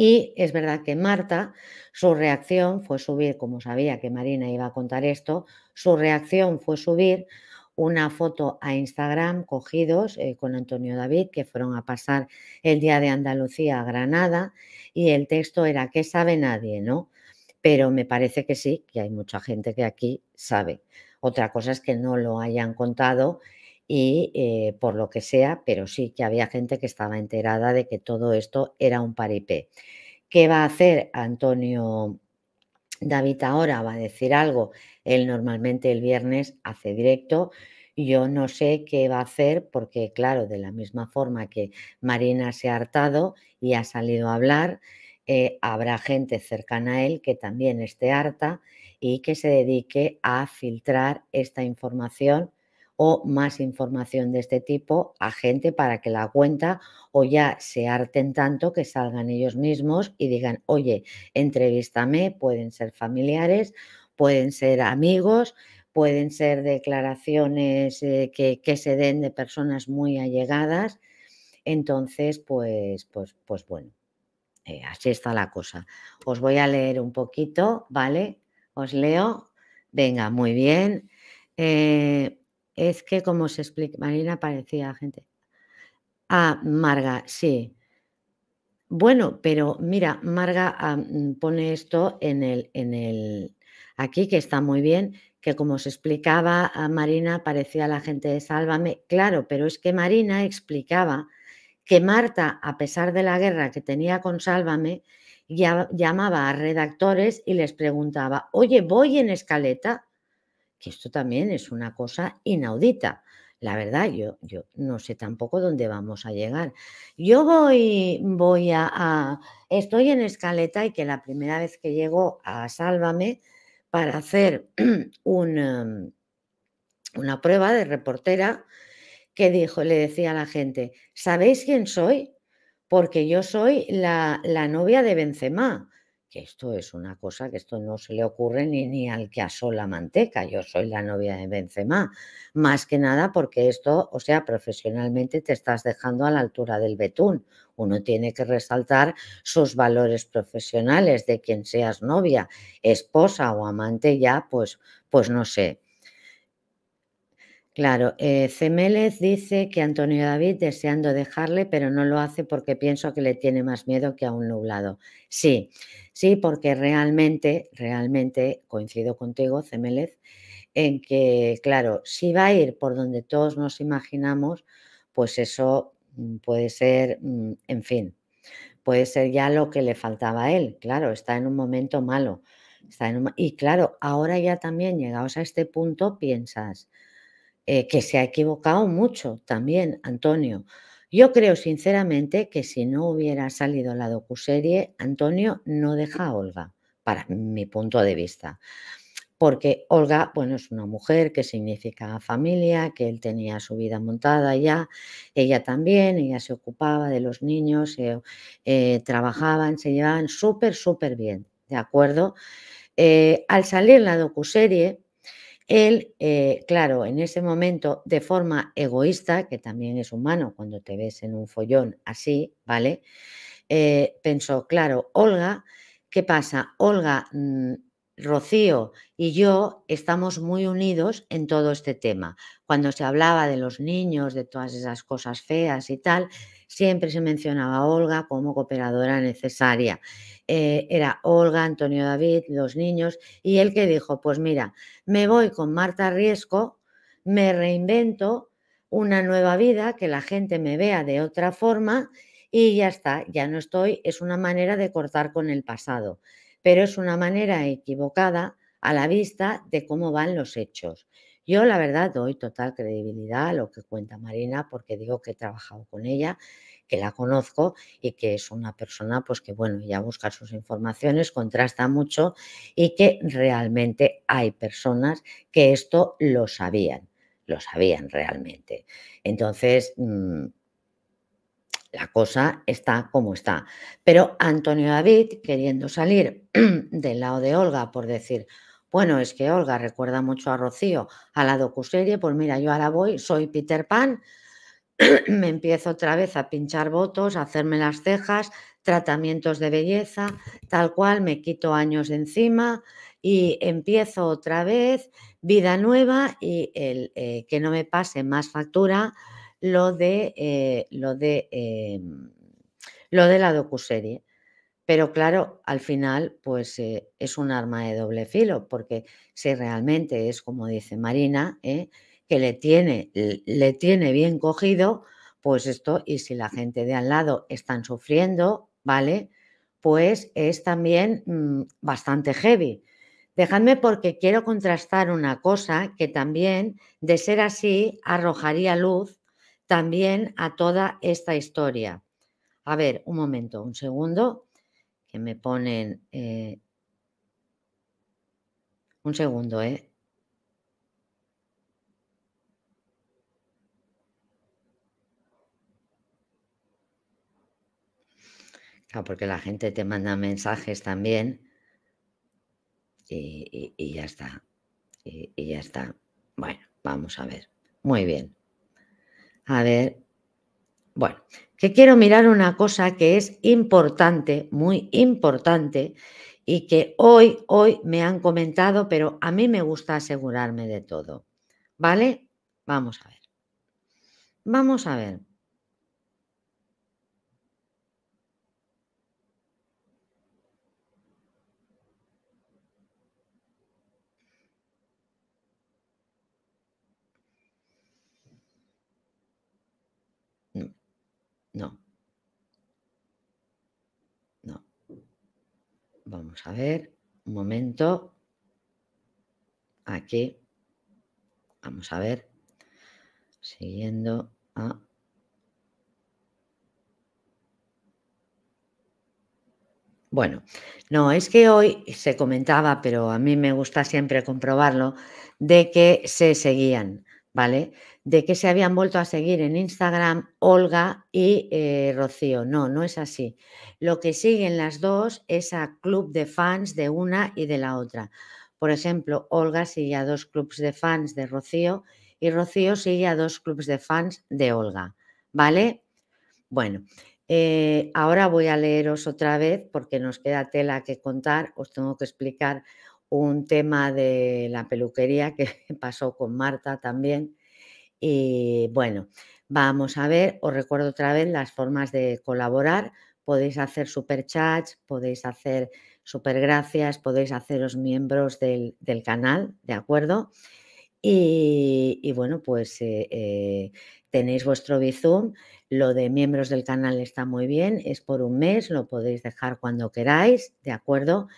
Y es verdad que Marta, su reacción fue subir, como sabía que Marina iba a contar esto, su reacción fue subir una foto a Instagram cogidos eh, con Antonio David, que fueron a pasar el día de Andalucía a Granada, y el texto era que sabe nadie, ¿no? Pero me parece que sí, que hay mucha gente que aquí sabe. Otra cosa es que no lo hayan contado y eh, por lo que sea, pero sí que había gente que estaba enterada de que todo esto era un paripé. ¿Qué va a hacer Antonio David ahora? ¿Va a decir algo? Él normalmente el viernes hace directo. Yo no sé qué va a hacer porque, claro, de la misma forma que Marina se ha hartado y ha salido a hablar, eh, habrá gente cercana a él que también esté harta y que se dedique a filtrar esta información o más información de este tipo a gente para que la cuenta o ya se harten tanto que salgan ellos mismos y digan, oye, entrevístame, pueden ser familiares, pueden ser amigos, pueden ser declaraciones eh, que, se den de personas muy allegadas. Entonces, pues, pues, pues bueno, eh, así está la cosa. Os voy a leer un poquito, ¿vale? Os leo. Venga, muy bien. Eh, es que como se explica, Marina parecía gente. Ah, Marga, sí. Bueno, pero mira, Marga ah, mm, pone esto en el, en el, aquí, que está muy bien, que como se explicaba ah, Marina, parecía la gente de Sálvame. Claro, pero es que Marina explicaba que Marta, a pesar de la guerra que tenía con Sálvame, llamaba a redactores y les preguntaba, oye, ¿voy en escaleta? que esto también es una cosa inaudita. La verdad, yo, yo no sé tampoco dónde vamos a llegar. Yo voy, voy a, Estoy en escaleta y que la primera vez que llego a Sálvame para hacer <clears throat> em, una prueba de reportera que dijo, le decía a la gente, ¿sabéis quién soy? Porque yo soy la, la novia de Benzema que esto es una cosa que esto no se le ocurre ni, ni al que asó la manteca. Yo soy la novia de Benzema. Más que nada porque esto, o sea, profesionalmente te estás dejando a la altura del betún. Uno tiene que resaltar sus valores profesionales de quien seas novia, esposa o amante ya, pues, pues no sé. Claro, eh, dice que Antonio David deseando dejarle, pero no lo hace porque pienso que le tiene más miedo que a un nublado. Sí, sí, porque realmente, realmente coincido contigo, Cemélez en que, claro, si va a ir por donde todos nos imaginamos, pues eso mm, puede ser, mm, en fin, puede ser ya lo que le faltaba a él. Claro, está en un momento malo. y claro, ahora ya también llegados a este punto piensas, eh, que se ha equivocado mucho también, Antonio. Yo creo sinceramente que si no hubiera salido la docuserie, Antonio no deja a Olga, para mi punto de vista. Porque Olga, bueno, es una mujer que significa familia, que él tenía su vida montada ya, ella también, ella se ocupaba de los niños, eh, eh, trabajaban, se llevaban súper, súper bien, ¿de acuerdo? al salir la docuserie, él, eh, claro, en ese momento, de forma egoísta, que también es humano cuando te ves en un follón así, ¿vale? Eh, pensó, claro, Olga, ¿qué pasa? Olga mm, Rocío y yo estamos muy unidos en todo este tema. Cuando se hablaba de los niños, de todas esas cosas feas y tal, siempre se mencionaba Olga como cooperadora necesaria. Eh, era Olga, Antonio David, los niños, y él que dijo, pues mira, me voy con Marta Riesco, me reinvento una nueva vida, que la gente me vea de otra forma y ya está, ya no estoy, es una manera de cortar con el pasado pero es una manera equivocada a la vista de cómo van los hechos. Yo la verdad doy total credibilidad a lo que cuenta Marina porque digo que he trabajado con ella, que la conozco y que es una persona pues que bueno, ya busca sus informaciones, contrasta mucho y que realmente hay personas que esto lo sabían, lo sabían realmente. Entonces, mm, la cosa está como está. Pero Antonio David, queriendo salir <clears throat> del lado de Olga por decir, bueno, es que Olga recuerda mucho a Rocío, a la docuserie, pues mira, yo ahora voy, soy Peter Pan, <clears throat> me empiezo otra vez a pinchar votos, a hacerme las cejas, tratamientos de belleza, tal cual, me quito años de encima y empiezo otra vez, vida nueva y el eh, que no me pase más factura lo de, eh, lo, de em, lo de, la docuserie. Pero claro, al final, pues eh, es un arma de doble filo, porque si realmente es como dice Marina, ¿eh? que le tiene, le tiene bien cogido, pues esto, y si la gente de al lado están sufriendo, ¿vale? Pues es también mm, bastante heavy. Dejadme porque quiero contrastar una cosa que también, de ser así, arrojaría luz también a toda esta historia. A ver, un momento, un segundo, que me ponen... Eh, un segundo, ¿eh? porque la gente te manda mensajes también y, ya está. y ya está. Bueno, vamos a ver. Muy bien. A ver. Bueno, que quiero mirar una cosa que es importante, muy importante, y que hoy, hoy me han comentado, pero a mí me gusta asegurarme de todo. ¿Vale? Vamos a ver. Vamos a ver. No. No. Vamos a ver. Un momento. Aquí. Vamos a ver. Siguiendo a... Bueno, no, es que hoy se comentaba, pero a mí me gusta siempre comprobarlo, de que se seguían. ¿vale? De que se habían vuelto a seguir en Instagram Olga y eh, Rocío. No, no es así. Lo que siguen las dos es a club de fans de una y de la otra. Por ejemplo, Olga sigue a dos clubs de fans de Rocío y Rocío sigue a dos clubs de fans de Olga, ¿vale? Bueno, eh, ahora voy a leeros otra vez porque nos queda tela que contar, os tengo que explicar un tema de la peluquería que <laughs> pasó con Marta también. Y bueno, vamos a ver, os recuerdo otra vez las formas de colaborar. Podéis hacer super chats podéis hacer super gracias podéis haceros miembros del, canal, ¿de acuerdo? Y, bueno, pues eh, eh, tenéis vuestro Bizum. Lo de miembros del canal está muy bien, es por un mes, lo podéis dejar cuando queráis, ¿de acuerdo?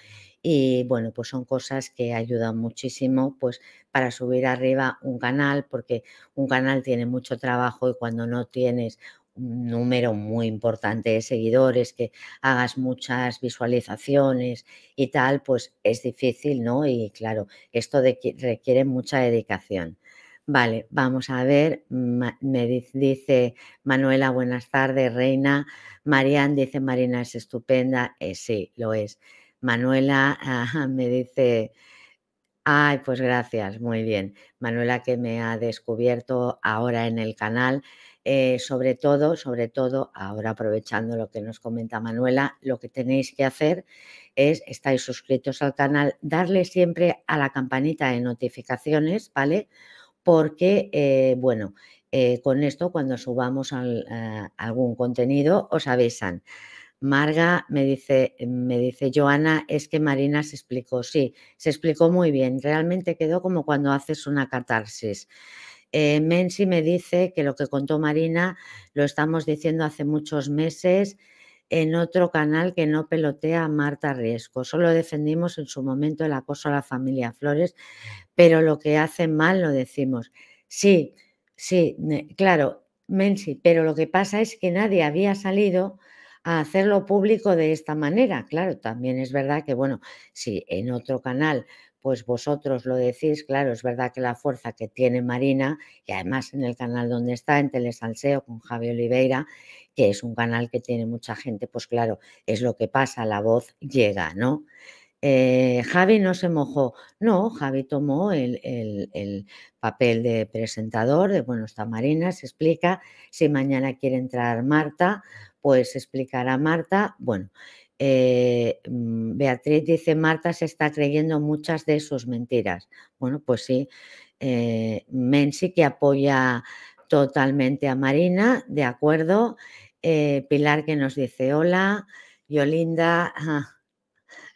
Y bueno, pues son cosas que ayudan muchísimo pues, para subir arriba un canal, porque un canal tiene mucho trabajo y cuando no tienes un número muy importante de seguidores, que hagas muchas visualizaciones y tal, pues es difícil, ¿no? Y claro, esto requiere mucha dedicación. Vale, vamos a ver. Me dice Manuela, buenas tardes, Reina. Marian dice, Marina es estupenda. Eh, sí, lo es. Manuela me dice, ay, pues gracias, muy bien. Manuela que me ha descubierto ahora en el canal, eh, sobre todo, sobre todo, ahora aprovechando lo que nos comenta Manuela, lo que tenéis que hacer es, estáis suscritos al canal, darle siempre a la campanita de notificaciones, ¿vale? Porque, eh, bueno, eh, con esto, cuando subamos algún contenido, os avisan. Marga me dice, me dice, Joana, es que Marina se explicó. Sí, se explicó muy bien. Realmente quedó como cuando haces una catarsis. Eh, me dice que lo que contó Marina lo estamos diciendo hace muchos meses en otro canal que no pelotea a Marta Riesco. Solo defendimos en su momento el acoso a la familia Flores, pero lo que hace mal lo decimos. Sí, sí, claro, Mensi, pero lo que pasa es que nadie había salido a hacerlo público de esta manera. Claro, también es verdad que, bueno, si en otro canal pues vosotros lo decís, claro, es verdad que la fuerza que tiene Marina, y además en el canal donde está, en Telesalseo con Javi Oliveira, que es un canal que tiene mucha gente, pues claro, es lo que pasa, la voz llega, ¿no? Eh, Javi no se mojó. No, Javi tomó el, el, papel de presentador, de bueno, está Marina, se explica. Si mañana quiere entrar Marta, pues explicará Marta, bueno, eh, mm, Beatriz dice, Marta se está creyendo muchas de sus mentiras. Bueno, pues sí, eh, Mensi que apoya totalmente a Marina, de acuerdo. Eh, Pilar que nos dice hola. Yolinda, ah,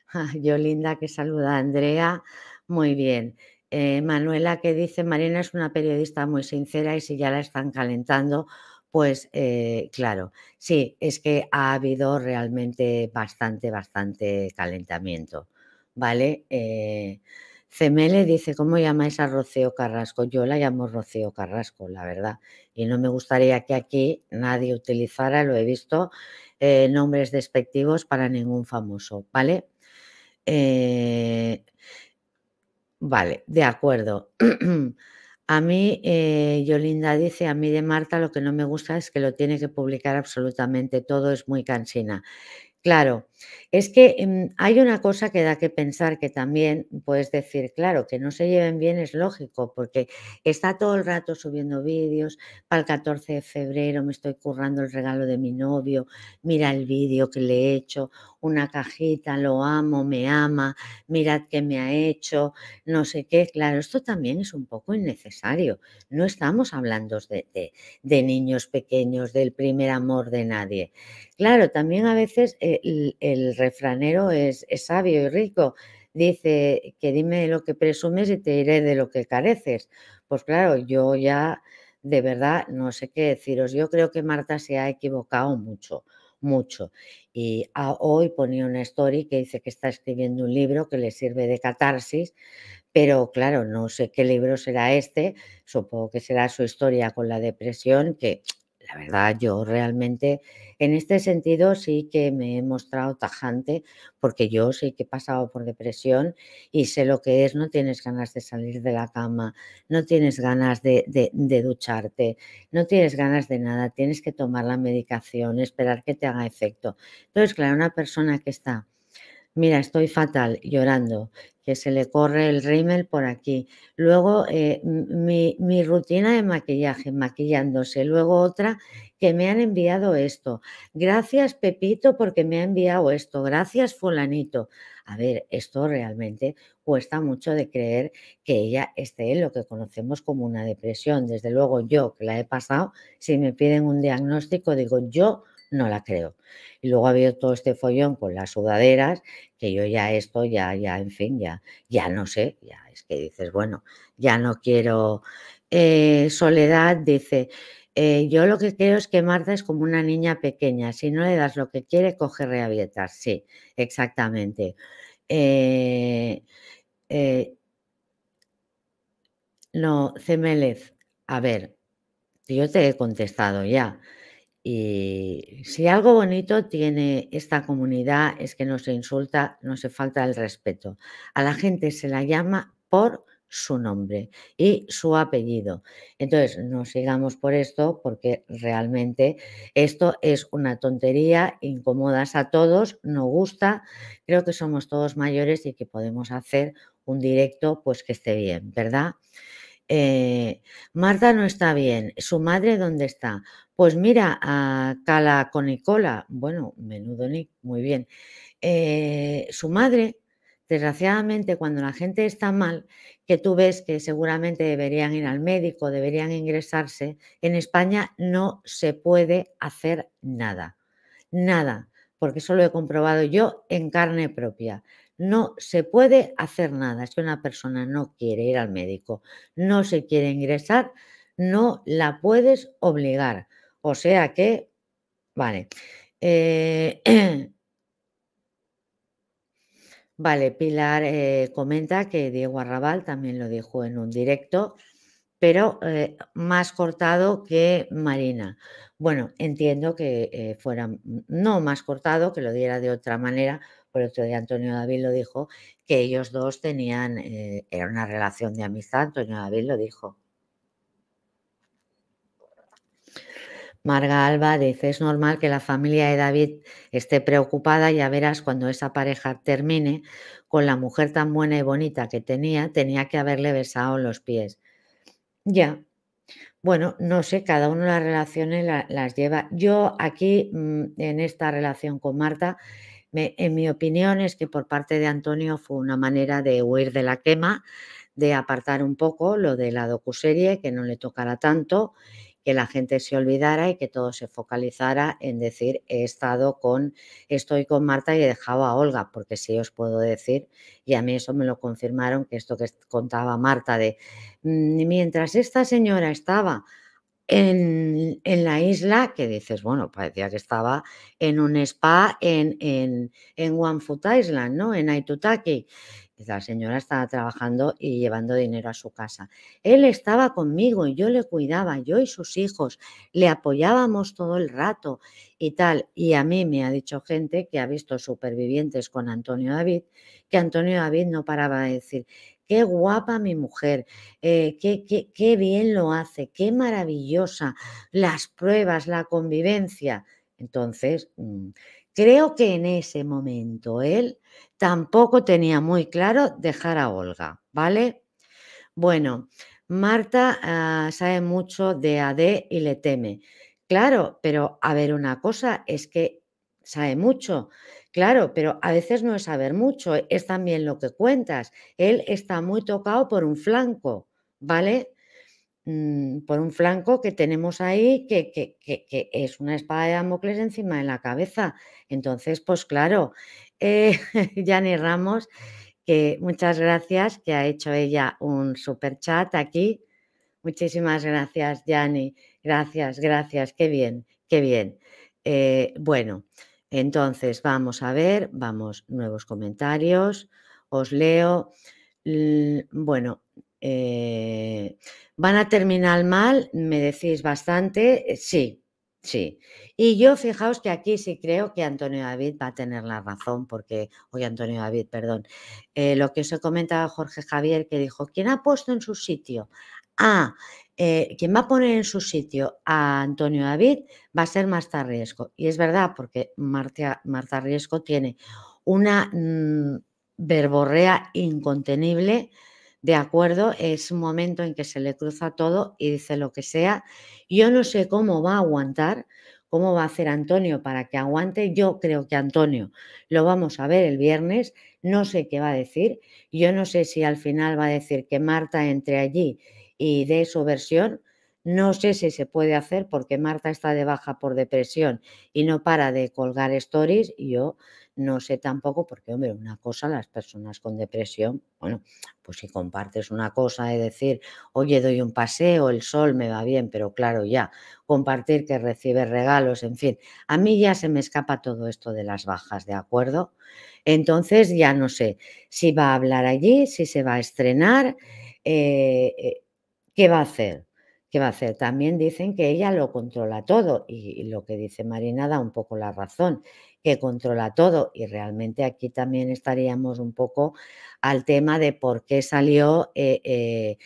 <laughs> Yolinda que saluda a Andrea. Muy bien. Eh, Manuela que dice, Marina es una periodista muy sincera y si ya la están calentando, pues eh, claro, sí, es que ha habido realmente bastante, bastante calentamiento, ¿vale? Eh, Cemele dice, ¿cómo llamáis a Rocío Carrasco? Yo la llamo Rocío Carrasco, la verdad. Y no me gustaría que aquí nadie utilizara, lo he visto, eh, nombres despectivos para ningún famoso, ¿vale? Eh, vale, de acuerdo. <clears throat> A mí, eh, Yolinda dice, a mí de Marta lo que no me gusta es que lo tiene que publicar absolutamente todo, es muy cansina. Claro, es que em, hay una cosa que da que pensar que también puedes decir, claro, que no se lleven bien es lógico, porque está todo el rato subiendo vídeos, para el 14 de febrero me estoy currando el regalo de mi novio, mira el vídeo que le he hecho, una cajita, lo amo, me ama, mirad qué me ha hecho, no sé qué. Claro, esto también es un poco innecesario. No estamos hablando de, niños pequeños, del primer amor de nadie. Claro, también a veces... Eh, el refranero es, sabio y rico. Dice que dime lo que presumes y te diré de lo que careces. Pues claro, yo ya de verdad no sé qué deciros. Yo creo que Marta se ha equivocado mucho, mucho. Y hoy ponía una story que dice que está escribiendo un libro que le sirve de catarsis, pero claro, no sé qué libro será este. Supongo que será su historia con la depresión, que la verdad, yo realmente en este sentido sí que me he mostrado tajante porque yo sí que he pasado por depresión y sé lo que es, no tienes ganas de salir de la cama, no tienes ganas de, ducharte, no tienes ganas de nada, tienes que tomar la medicación, esperar que te haga efecto. Entonces, claro, una persona que está mira, estoy fatal, llorando, que se le corre el rímel por aquí. Luego eh, mi, mi, rutina de maquillaje, maquillándose. Luego otra que me han enviado esto. Gracias Pepito porque me ha enviado esto. Gracias fulanito. A ver, esto realmente cuesta mucho de creer que ella esté en lo que conocemos como una depresión. Desde luego yo que la he pasado, si me piden un diagnóstico, digo yo no la creo. Y luego ha habido todo este follón con las sudaderas, que yo ya esto, ya, ya, en fin, ya, ya no sé, ya es que dices, bueno, ya no quiero. Eh, soledad dice, eh, yo lo que creo es que Marta es como una niña pequeña, si no le das lo que quiere, coge reabiertas... sí, exactamente. Eh, no, Cemelez, a ver, yo te he contestado ya. Y eh, si algo bonito tiene esta comunidad es que no se insulta, no se falta el respeto. A la gente se la llama por su nombre y su apellido. Entonces, no sigamos por esto porque realmente esto es una tontería, incomodas a todos, no gusta, creo que somos todos mayores y que podemos hacer un directo pues que esté bien, ¿verdad? Eh, Marta no está bien, su madre dónde está. Pues mira, a Cala con Nicola, bueno, menudo Nick, muy bien. Eh, su madre, desgraciadamente, cuando la gente está mal, que tú ves que seguramente deberían ir al médico, deberían ingresarse, en España no se puede hacer nada, nada, porque eso lo he comprobado yo en carne propia no se puede hacer nada. Si una persona no quiere ir al médico, no se quiere ingresar, no la puedes obligar. O sea que, vale. Eh, <clears throat> vale, Pilar eh, comenta que Diego Arrabal también lo dijo en un directo, pero eh, más cortado que Marina. Bueno, entiendo que eh, fuera no más cortado, que lo diera de otra manera, por otro día Antonio David lo dijo, que ellos dos tenían, eh, era una relación de amistad, Antonio David lo dijo. Marga Alba dice, es normal que la familia de David esté preocupada, y a verás cuando esa pareja termine, con la mujer tan buena y bonita que tenía, tenía que haberle besado los pies. Ya. Bueno, no sé, cada uno las relaciones las lleva. Yo aquí, mm, en esta relación con Marta, me, en mi opinión es que por parte de Antonio fue una manera de huir de la quema, de apartar un poco lo de la docuserie, que no le tocara tanto, que la gente se olvidara y que todo se focalizara en decir he estado con, estoy con Marta y he dejado a Olga, porque sí os puedo decir, y a mí eso me lo confirmaron, que esto que contaba Marta de mm, mientras esta señora estaba en, la isla que dices, bueno, parecía que estaba en un spa en, en, en One Foot Island, ¿no? En Aitutaki. La señora estaba trabajando y llevando dinero a su casa. Él estaba conmigo, y yo le cuidaba, yo y sus hijos, le apoyábamos todo el rato y tal. Y a mí me ha dicho gente que ha visto supervivientes con Antonio David, que Antonio David no paraba de decir, qué guapa mi mujer, eh, qué, qué, qué bien lo hace, qué maravillosa, las pruebas, la convivencia. Entonces, mm, Creo que en ese momento él tampoco tenía muy claro dejar a Olga, ¿vale? Bueno, Marta ah, sabe mucho de AD y le teme. Claro, pero a ver una cosa, es que sabe mucho. Claro, pero a veces no es saber mucho, es también lo que cuentas. Él está muy tocado por un flanco, ¿vale? Mm, por un flanco que tenemos ahí, que, es una espada de Damocles encima de la cabeza. Entonces, pues claro, eh, <laughs> Jani Ramos, que muchas gracias, que ha hecho ella un super chat aquí. Muchísimas gracias, Yani. Gracias, gracias. Qué bien, qué bien. Eh, bueno, entonces vamos a ver, vamos, nuevos comentarios. Os leo. Bueno, eh, ¿Van a terminar mal? Me decís bastante, eh, sí, sí. Y yo fijaos que aquí sí creo que Antonio David va a tener la razón, porque, hoy Antonio David, perdón, eh, lo que se comentaba Jorge Javier, que dijo, ¿quién ha puesto en su sitio? a ah, quien va a poner en su sitio a Antonio David va a ser Marta Riesco. Y es verdad, porque Marta, Marta Riesco tiene una mm, verborrea incontenible ¿de acuerdo? Es un momento en que se le cruza todo y dice lo que sea. Yo no sé cómo va a aguantar, cómo va a hacer Antonio para que aguante. Yo creo que Antonio lo vamos a ver el viernes, no sé qué va a decir. Yo no sé si al final va a decir que Marta entre allí y dé su versión no sé si se puede hacer porque Marta está de baja por depresión y no para de colgar stories. yo no sé tampoco, porque, hombre, una cosa, las personas con depresión, bueno, pues si compartes una cosa de decir, oye, doy un paseo, el sol me va bien, pero claro, ya, compartir que recibes regalos, en fin, a mí ya se me escapa todo esto de las bajas, ¿de acuerdo? Entonces ya no sé si va a hablar allí, si se va a estrenar, eh, eh, ¿qué va a hacer? ¿Qué va a hacer? También dicen que ella lo controla todo y, lo que dice Marina da un poco la razón, que controla todo y realmente aquí también estaríamos un poco al tema de por qué salió eh, eh,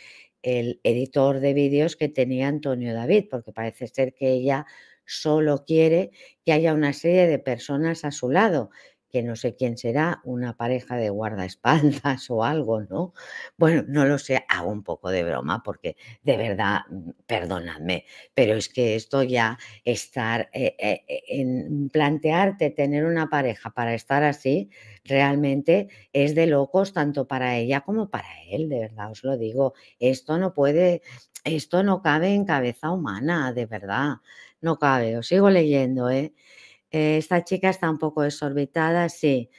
el editor de vídeos que tenía Antonio David, porque parece ser que ella solo quiere que haya una serie de personas a su lado, que no sé quién será, una pareja de guardaespaldas <laughs> o algo, ¿no? Bueno, no lo sé, hago un poco de broma porque de verdad, mm, perdonadme, pero es que esto ya estar eh, eh, eh, en plantearte tener una pareja para estar así, realmente es de locos tanto para ella como para él, de verdad os lo digo, esto no puede, esto no cabe en cabeza humana, de verdad, no cabe, os sigo leyendo, ¿eh? Eh, esta chica está un poco exorbitada, sí.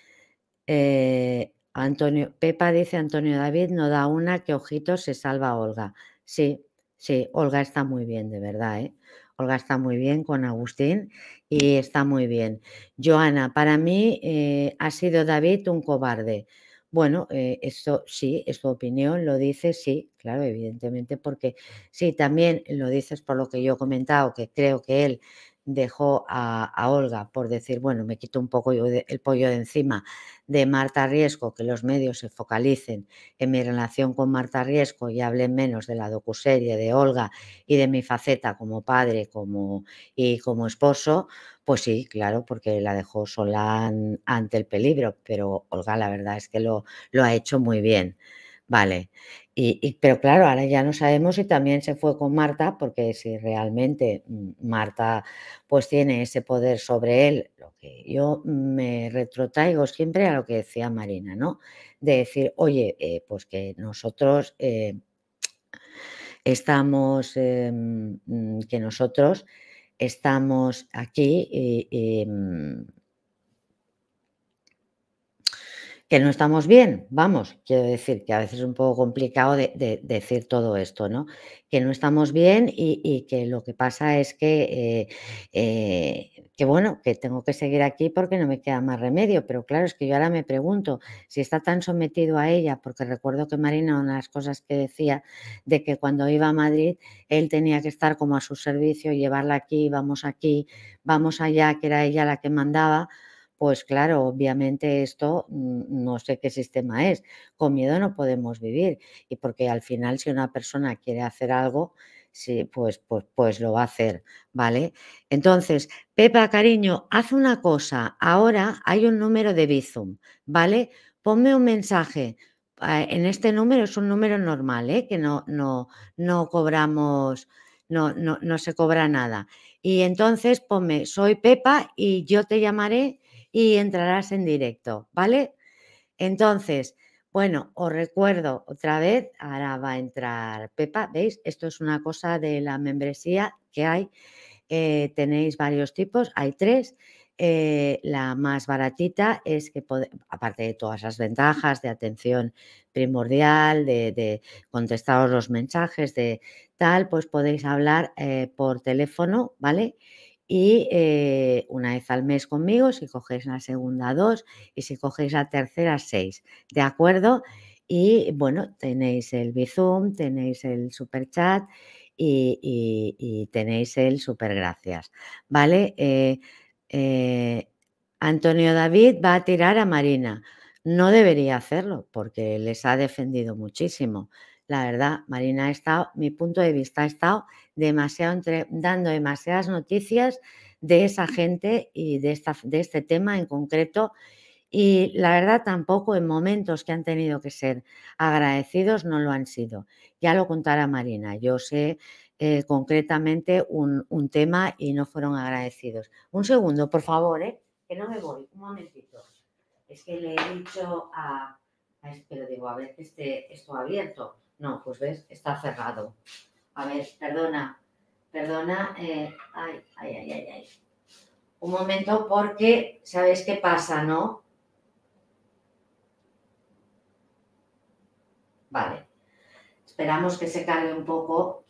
Eh, Antonio, Pepa dice Antonio David, no da una que ojito se salva Olga. Sí, sí, Olga está muy bien, de verdad, ¿eh? Olga está muy bien con Agustín y está muy bien. Joana, para mí eh, ha sido David un cobarde. Bueno, eso sí, es tu opinión, lo dices, sí, claro, evidentemente, porque sí, también lo dices por lo que yo he comentado, que creo que él dejó a, Olga por decir, bueno, me quito un poco el pollo de encima de Marta Riesco, que los medios se focalicen en mi relación con Marta Riesco y hablen menos de la docuserie de Olga y de mi faceta como padre y como esposo, pues sí, claro, porque la dejó sola ante el peligro, pero Olga la verdad es que lo, lo ha hecho muy bien. Vale. Y, pero claro, ahora ya no sabemos si también se fue con Marta, porque si realmente mm, Marta pues tiene ese poder sobre él, lo que yo me retrotraigo siempre a lo que decía Marina, ¿no? De decir, oye, eh, pues que nosotros eh, estamos, eh, mm, que nosotros estamos aquí y mm, que no estamos bien, vamos, quiero decir que a veces es un poco complicado de, decir todo esto, ¿no? Que no estamos bien y, que lo que pasa es que, eh, eh, que, bueno, que tengo que seguir aquí porque no me queda más remedio, pero claro, es que yo ahora me pregunto si está tan sometido a ella, porque recuerdo que Marina, una de las cosas que decía, de que cuando iba a Madrid, él tenía que estar como a su servicio, llevarla aquí, vamos aquí, vamos allá, que era ella la que mandaba pues claro, obviamente esto mm, no sé qué sistema es. Con miedo no podemos vivir. Y porque al final si una persona quiere hacer algo, sí, pues, pues, pues lo va a hacer, ¿vale? Entonces, Pepa, cariño, haz una cosa. Ahora hay un número de Bizum, ¿vale? Ponme un mensaje. Ah, en este número es un número normal, ¿eh? que no, no, no cobramos, no, no, no se cobra nada. Y entonces ponme, soy Pepa y yo te llamaré y entrarás en directo, ¿vale? Entonces, bueno, os recuerdo otra vez, ahora va a entrar Pepa, ¿veis? Esto es una cosa de la membresía que hay. Eh, tenéis varios tipos, hay tres. Eh, la más baratita es que, aparte de todas las ventajas de atención primordial, de, contestaros los mensajes, de tal, pues podéis hablar eh, por teléfono, ¿vale? y eh, una vez al mes conmigo, si cogéis la segunda dos y si cogéis la tercera seis, ¿de acuerdo? Y bueno, tenéis el Bizum, tenéis el Super Chat y, tenéis el Super Gracias, ¿vale? Eh, eh, Antonio David va a tirar a Marina. No debería hacerlo porque les ha defendido muchísimo la verdad, Marina, ha estado, mi punto de vista, ha estado demasiado entre, dando demasiadas noticias de esa gente y de, esta, de este tema en concreto. Y la verdad, tampoco en momentos que han tenido que ser agradecidos no lo han sido. Ya lo contará Marina. Yo sé eh, concretamente un, tema y no fueron agradecidos. Un segundo, por favor, eh, que no me voy. Un momentito. Es que le he dicho a. a pero este, digo, a ver que esté esto abierto. No, pues ves, está cerrado. A ver, perdona, perdona. Eh, ay, ay, ay, ay, Un momento porque, sabes qué pasa, no? Vale. Esperamos que se cargue un poco.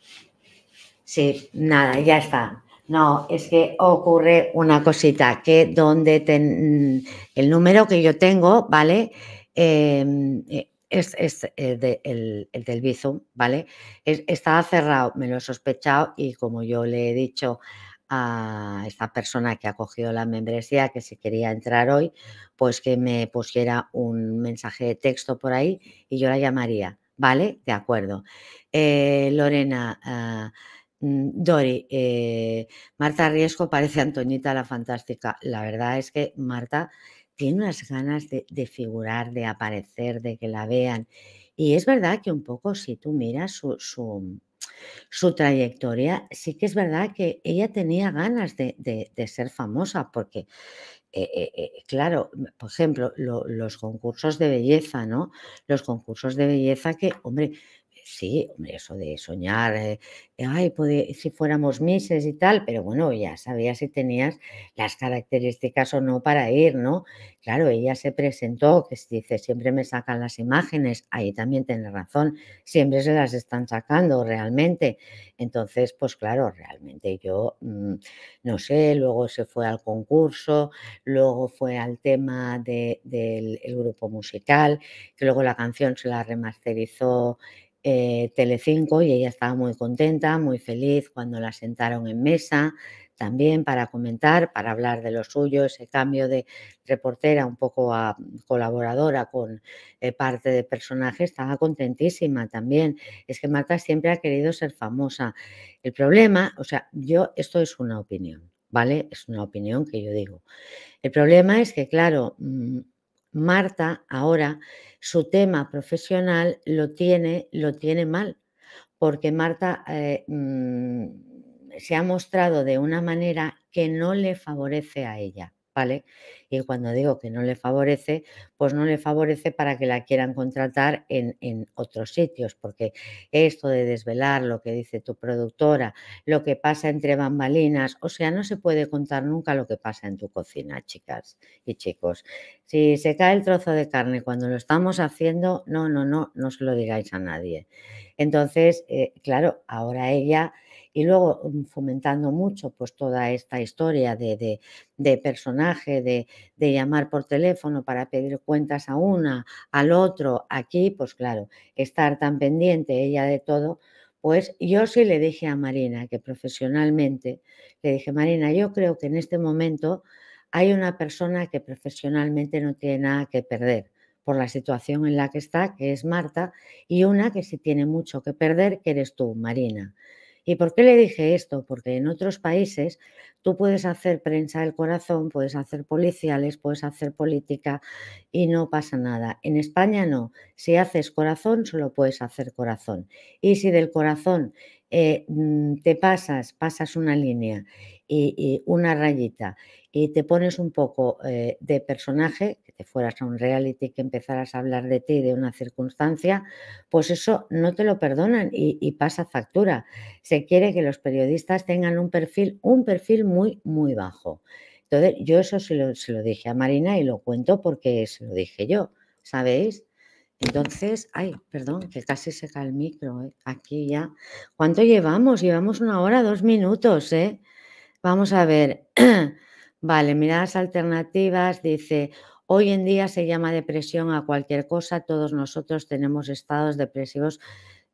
Sí, nada, ya está. No, es que ocurre una cosita, que donde ten, el número que yo tengo, ¿vale? Eh, eh es, eh, el, del Bizum, ¿vale? estaba cerrado, me lo he sospechado y como yo le he dicho a esta persona que ha cogido la membresía que se quería entrar hoy, pues que me pusiera un mensaje de texto por ahí y yo la llamaría, ¿vale? De acuerdo. Eh, Lorena. Ah, mm, Dori, eh, Marta Riesco <laughs> parece Antoñita la fantástica. La verdad es que Marta tiene unas ganas de, figurar, de aparecer, de que la vean. Y es verdad que un poco si tú miras su, su, trayectoria, sí que es verdad que ella tenía ganas de, de, ser famosa, porque, eh, eh, eh, claro, por ejemplo, los concursos de belleza, ¿no? Los concursos de belleza que, hombre, sí, hombre, eso de soñar, eh, eh, ay, si fuéramos mises y tal, pero bueno, ya sabías si tenías las características o no para ir, ¿no? Claro, ella se presentó, que se dice, siempre me sacan las imágenes, ahí también tiene razón, siempre se las están sacando realmente. Entonces, pues claro, realmente yo, mm, no sé, luego se fue al concurso, luego fue al tema del grupo musical, que luego la canción se la remasterizó eh, Telecinco y ella estaba muy contenta, muy feliz cuando la sentaron en mesa también para comentar, para hablar de lo suyo, ese cambio de reportera un poco a ah, colaboradora con eh, parte de personaje, estaba contentísima también. Es que Marta siempre ha querido ser famosa. El problema, o sea, yo, esto es una opinión, ¿vale? Es una opinión que yo digo. El problema es que, claro, mm, Marta ahora su tema profesional lo tiene, lo tiene mal, porque Marta eh, mm, se ha mostrado de una manera que no le favorece a ella. Y cuando digo que no le favorece, pues no le favorece para que la quieran contratar en, otros sitios, porque esto de desvelar lo que dice tu productora, lo que pasa entre bambalinas, o sea, no se puede contar nunca lo que pasa en tu cocina, chicas y chicos. Si se cae el trozo de carne cuando lo estamos haciendo, no, no, no, no se lo digáis a nadie. Entonces, eh, claro, ahora ella y luego mm, fomentando mucho pues toda esta historia de, personaje, de, de, llamar por teléfono para pedir cuentas a una, al otro, aquí, pues claro, estar tan pendiente ella de todo, pues yo sí le dije a Marina que profesionalmente, le dije, Marina, yo creo que en este momento hay una persona que profesionalmente no tiene nada que perder por la situación en la que está, que es Marta, y una que sí tiene mucho que perder, que eres tú, Marina. ¿Y por qué le dije esto? Porque en otros países tú puedes hacer prensa del corazón, puedes hacer policiales, puedes hacer política y no pasa nada. En España no. Si haces corazón, solo puedes hacer corazón. Y si del corazón eh, mm, te pasas, pasas una línea y, una rayita y te pones un poco eh, de personaje, fueras a un reality, que empezaras a hablar de ti, de una circunstancia, pues eso no te lo perdonan y, pasa factura. Se quiere que los periodistas tengan un perfil, un perfil muy, muy bajo. Entonces, yo eso se lo, dije a Marina y lo cuento porque se lo dije yo, ¿sabéis? Entonces, ay, perdón, que casi se cae el micro. ¿eh? Aquí ya. ¿Cuánto llevamos? Llevamos una hora, dos minutos, ¿eh? Vamos a ver. <clears throat> vale, miradas alternativas, dice, Hoy en día se llama depresión a cualquier cosa. Todos nosotros tenemos estados depresivos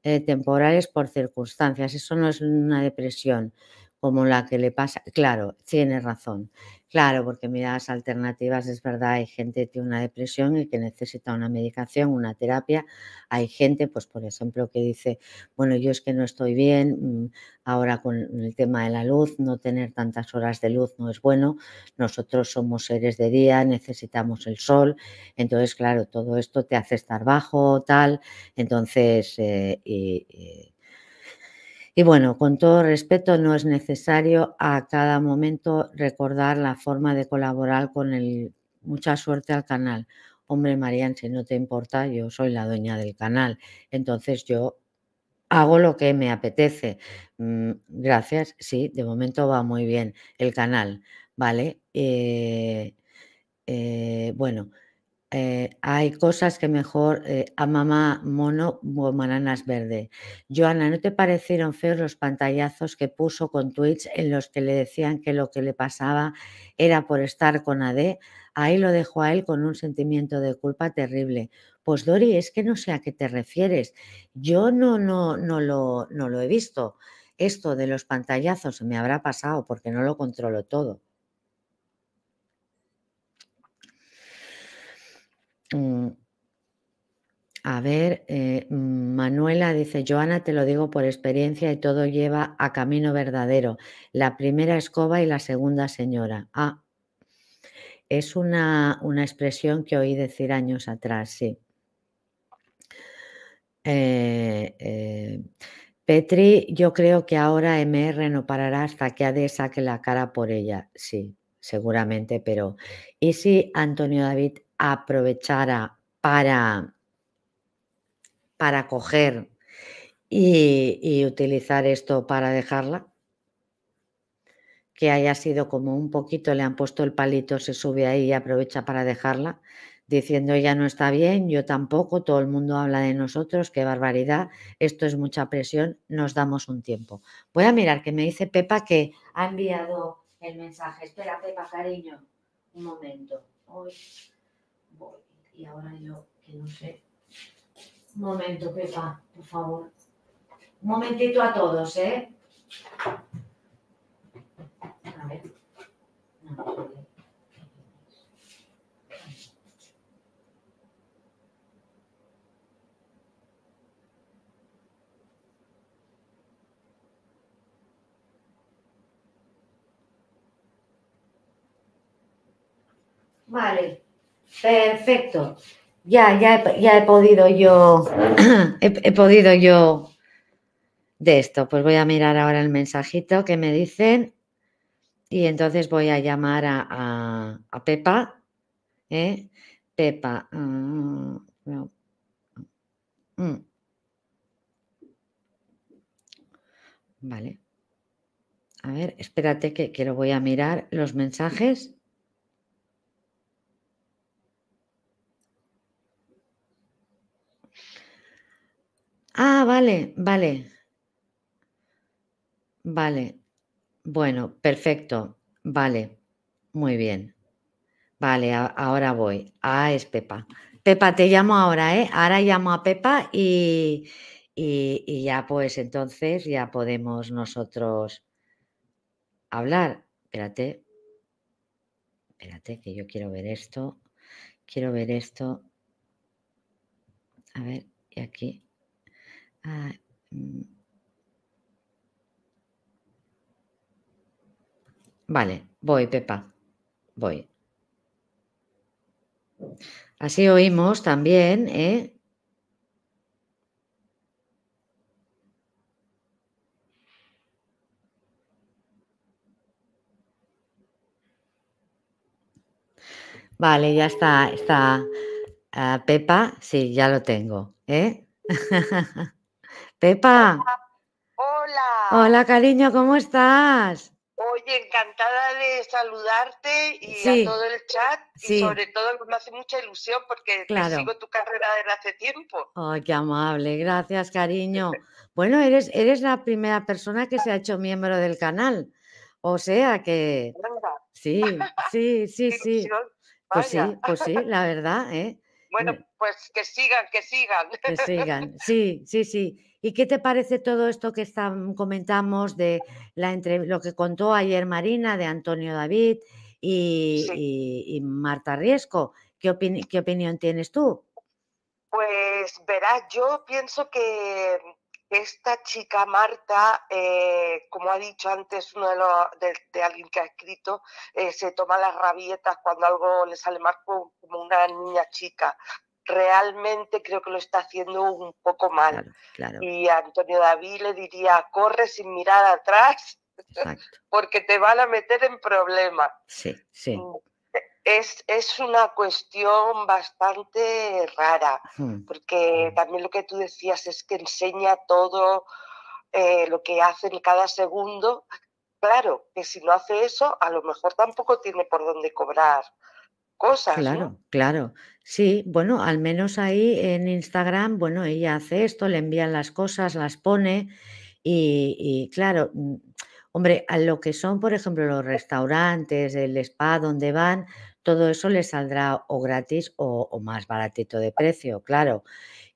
eh, temporales por circunstancias. Eso no es una depresión como la que le pasa. Claro, tiene razón. Claro, porque miras alternativas, es verdad, hay gente que tiene una depresión y que necesita una medicación, una terapia. Hay gente, pues por ejemplo, que dice, bueno, yo es que no estoy bien, mm, ahora con el tema de la luz, no tener tantas horas de luz no es bueno, nosotros somos seres de día, necesitamos el sol, entonces, claro, todo esto te hace estar bajo, tal, entonces, eh, eh, y bueno, con todo respeto, no es necesario a cada momento recordar la forma de colaborar con el mucha suerte al canal. Hombre, Marian, si no te importa, yo soy la dueña del canal. Entonces yo hago lo que me apetece. Mm, gracias, sí, de momento va muy bien el canal, ¿vale? Eh, eh, bueno. Eh, hay cosas que mejor eh, a mamá mono o mananas verde. Joana, ¿no te parecieron feos los pantallazos que puso con Twitch en los que le decían que lo que le pasaba era por estar con AD? Ahí lo dejó a él con un sentimiento de culpa terrible. Pues Dori, es que no sé a qué te refieres. Yo no, no, no, lo, no lo he visto. Esto de los pantallazos me habrá pasado porque no lo controlo todo. Mm. a ver, eh, Manuela dice, Joana, te lo digo por experiencia y todo lleva a camino verdadero. La primera escoba y la segunda señora. Ah, es una, una expresión que oí decir años atrás, sí. Eh, eh, Petri, yo creo que ahora MR no parará hasta que AD saque la cara por ella. Sí, seguramente, pero ¿y si Antonio David aprovechara para, para coger y, utilizar esto para dejarla, que haya sido como un poquito, le han puesto el palito, se sube ahí y aprovecha para dejarla, diciendo ya no está bien, yo tampoco, todo el mundo habla de nosotros, qué barbaridad, esto es mucha presión, nos damos un tiempo. Voy a mirar que me dice Pepa que ha enviado el mensaje. Espera, Pepa, cariño, un momento. Y ahora yo, que no sé. Un momento, Pepa, por favor. Un momentito a todos, ¿eh? A ver. Vale. Perfecto. Ya, ya, he podido yo, <clears throat> he, podido yo de esto. Pues voy a mirar ahora el mensajito que me dicen y entonces voy a llamar a, Pepa. ¿eh? Pepa. Mm, mm. Vale. A ver, espérate que, que lo voy a mirar los mensajes. Ah, vale, vale. Vale. Bueno, perfecto. Vale. Muy bien. Vale, ahora voy. Ah, es Pepa. Pepa, te llamo ahora, ¿eh? Ahora llamo a Pepa y ya pues entonces ya podemos nosotros hablar. Espérate. Espérate, que yo quiero ver esto. Quiero ver esto. A ver, y aquí. Ah, mm. Vale, voy, Pepa, voy. Así oímos también, ¿eh? Vale, ya está, está ah, Pepa, sí, ya lo tengo, ¿eh? <laughs> Pepa. Hola. Hola, cariño, ¿cómo estás? Oye, encantada de saludarte y a todo el chat. Y sobre todo me hace mucha ilusión porque sigo tu carrera desde hace tiempo. Ay, qué amable. Gracias, cariño. <laughs> bueno, eres, eres la primera persona que se ha hecho miembro del canal. O sea que. <laughs> Sí, sí, sí, sí. Pues sí, pues sí, la verdad, ¿eh? Bueno, pues que sigan, que sigan. Que sigan, sí, sí, sí. ¿Y qué te parece todo esto que comentamos de la lo que contó ayer Marina de Antonio David y, Marta Riesco? ¿Qué, opinión tienes tú? Pues verás, yo pienso que esta chica Marta, eh, como ha dicho antes uno de, de, alguien que ha escrito, eh, se toma las rabietas cuando algo le sale mal como, una niña chica realmente creo que lo está haciendo un poco mal. Y a Antonio David le diría, corre sin mirar atrás, <laughs> porque te van a meter en problemas. Sí, sí. Mm, es, es, una cuestión bastante rara, porque también lo que tú decías es que enseña todo eh, lo que hacen en cada segundo. Claro, que si no hace eso, a lo mejor tampoco tiene por dónde cobrar cosas. Claro, claro. Sí, bueno, al menos ahí en Instagram, bueno, ella hace esto, le envían las cosas, las pone y, claro, mm, hombre, a lo que son, por ejemplo, los restaurantes, el spa donde van, todo eso le saldrá o gratis o, más baratito de precio, claro.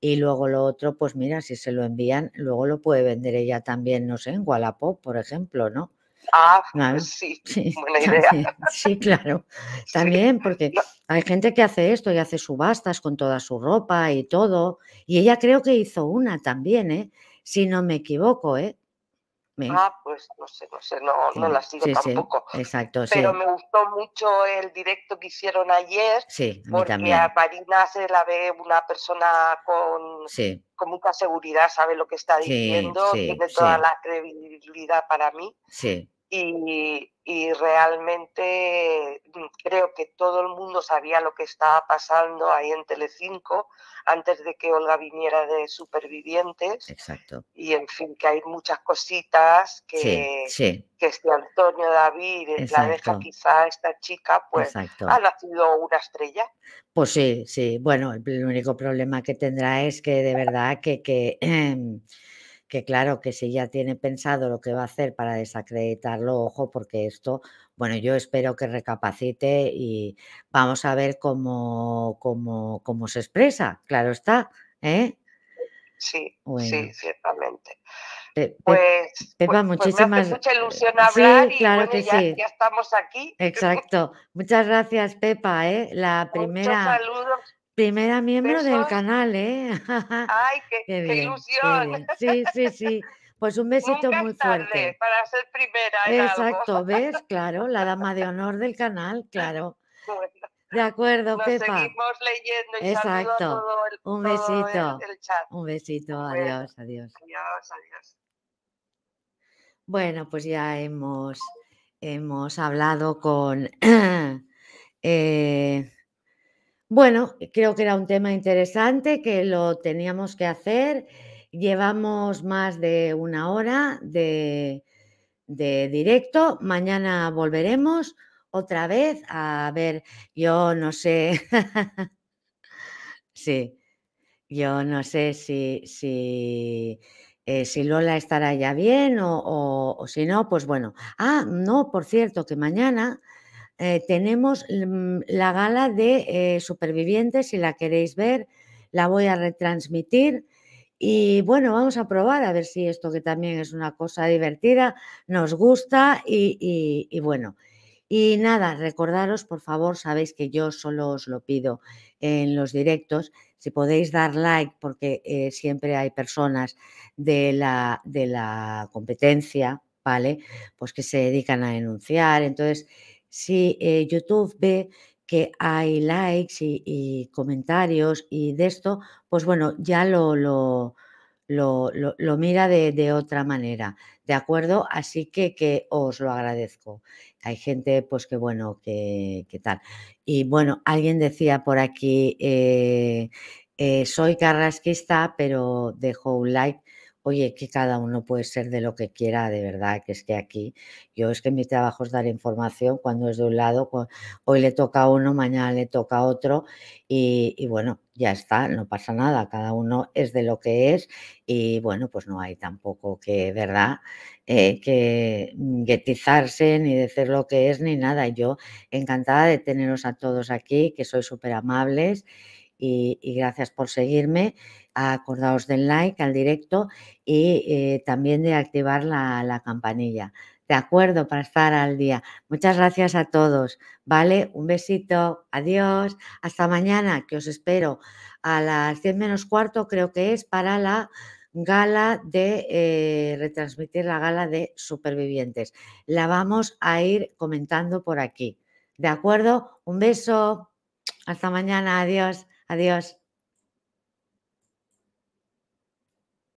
Y luego lo otro, pues mira, si se lo envían, luego lo puede vender ella también, no sé, en Wallapop, por ejemplo, ¿no? Ah, sí, sí, <laughs> buena idea. sí, claro. <laughs> También, porque hay gente que hace esto y hace subastas con toda su ropa y todo. Y ella creo que hizo una también, ¿eh? Si no me equivoco, ¿eh? Ah, pues no sé, no sé, no, la sigo sí, tampoco. Sí, Pero me gustó mucho el directo que hicieron ayer, sí, a porque también. a Marina se la ve una persona con, con mucha seguridad, sabe lo que está diciendo, tiene toda la credibilidad para mí. Sí y, realmente mm, creo que todo el mundo sabía lo que estaba pasando ahí en Telecinco antes de que Olga viniera de Supervivientes. Exacto. Y en fin, que hay muchas cositas que, que este Antonio David la deja quizá a esta chica, pues ha nacido una estrella. Pues sí, sí. Bueno, el único problema que tendrá es que de verdad que... que <clears throat> que claro, que si ya tiene pensado lo que va a hacer para desacreditarlo, ojo, porque esto, bueno, yo espero que recapacite y vamos a ver cómo, cómo, cómo se expresa, claro está, ¿eh? Sí, sí, ciertamente. pues, Pepa, pues, pues muchísimas mucha eh, ilusión hablar y claro que sí. ya, estamos aquí. Exacto. Muchas gracias, Pepa. ¿eh? La primera. Muchos Primera miembro del canal, ¿eh? ¡Ay, <laughs> qué, ilusión! sí, sí, sí. Pues un besito muy fuerte. Para ser primera. En Exacto, ¿ves? <laughs> Claro, la dama de honor del canal, claro. de acuerdo, nos Pepa. Seguimos leyendo y Exacto. Todo el, un besito. Un besito, adiós, adiós. Adiós, adiós. Bueno, pues ya hemos, hemos hablado con <clears throat> eh, bueno, creo que era un tema interesante que lo teníamos que hacer. Llevamos más de una hora de, de, directo. Mañana volveremos otra vez a ver, yo no sé, <laughs> sí, yo no sé si, si, eh, si Lola estará ya bien o, o si no, pues bueno. Ah, no, por cierto, que mañana eh, tenemos la gala de eh, supervivientes, si la queréis ver, la voy a retransmitir. Y bueno, vamos a probar a ver si esto que también es una cosa divertida, nos gusta y, bueno. Y nada, recordaros, por favor, sabéis que yo solo os lo pido en los directos, si podéis dar like, porque eh, siempre hay personas de la, de la competencia, ¿vale? Pues que se dedican a denunciar. Entonces, si eh, YouTube ve que hay likes y, comentarios y de esto, pues bueno, ya lo, lo, mira de, otra manera, ¿de acuerdo? Así que, que os lo agradezco. Hay gente, pues que bueno, que, tal. Y bueno, alguien decía por aquí, eh, eh, soy carrasquista, pero dejo un like oye, que cada uno puede ser de lo que quiera, de verdad, que es que aquí, yo es que mi trabajo es dar información cuando es de un lado, hoy le toca a uno, mañana le toca a otro, y, bueno, ya está, no pasa nada, cada uno es de lo que es, y bueno, pues no hay tampoco que, ¿verdad?, eh, que guetizarse, ni decir lo que es, ni nada. Yo encantada de teneros a todos aquí, que sois súper amables y, gracias por seguirme. Acordaos del like al directo y eh, también de activar la, campanilla. De acuerdo, para estar al día. Muchas gracias a todos. Vale, un besito. Adiós. Hasta mañana, que os espero a las 10 menos cuarto, creo que es, para la gala de eh, retransmitir la gala de supervivientes. La vamos a ir comentando por aquí. ¿De acuerdo? Un beso. Hasta mañana. Adiós. Adiós.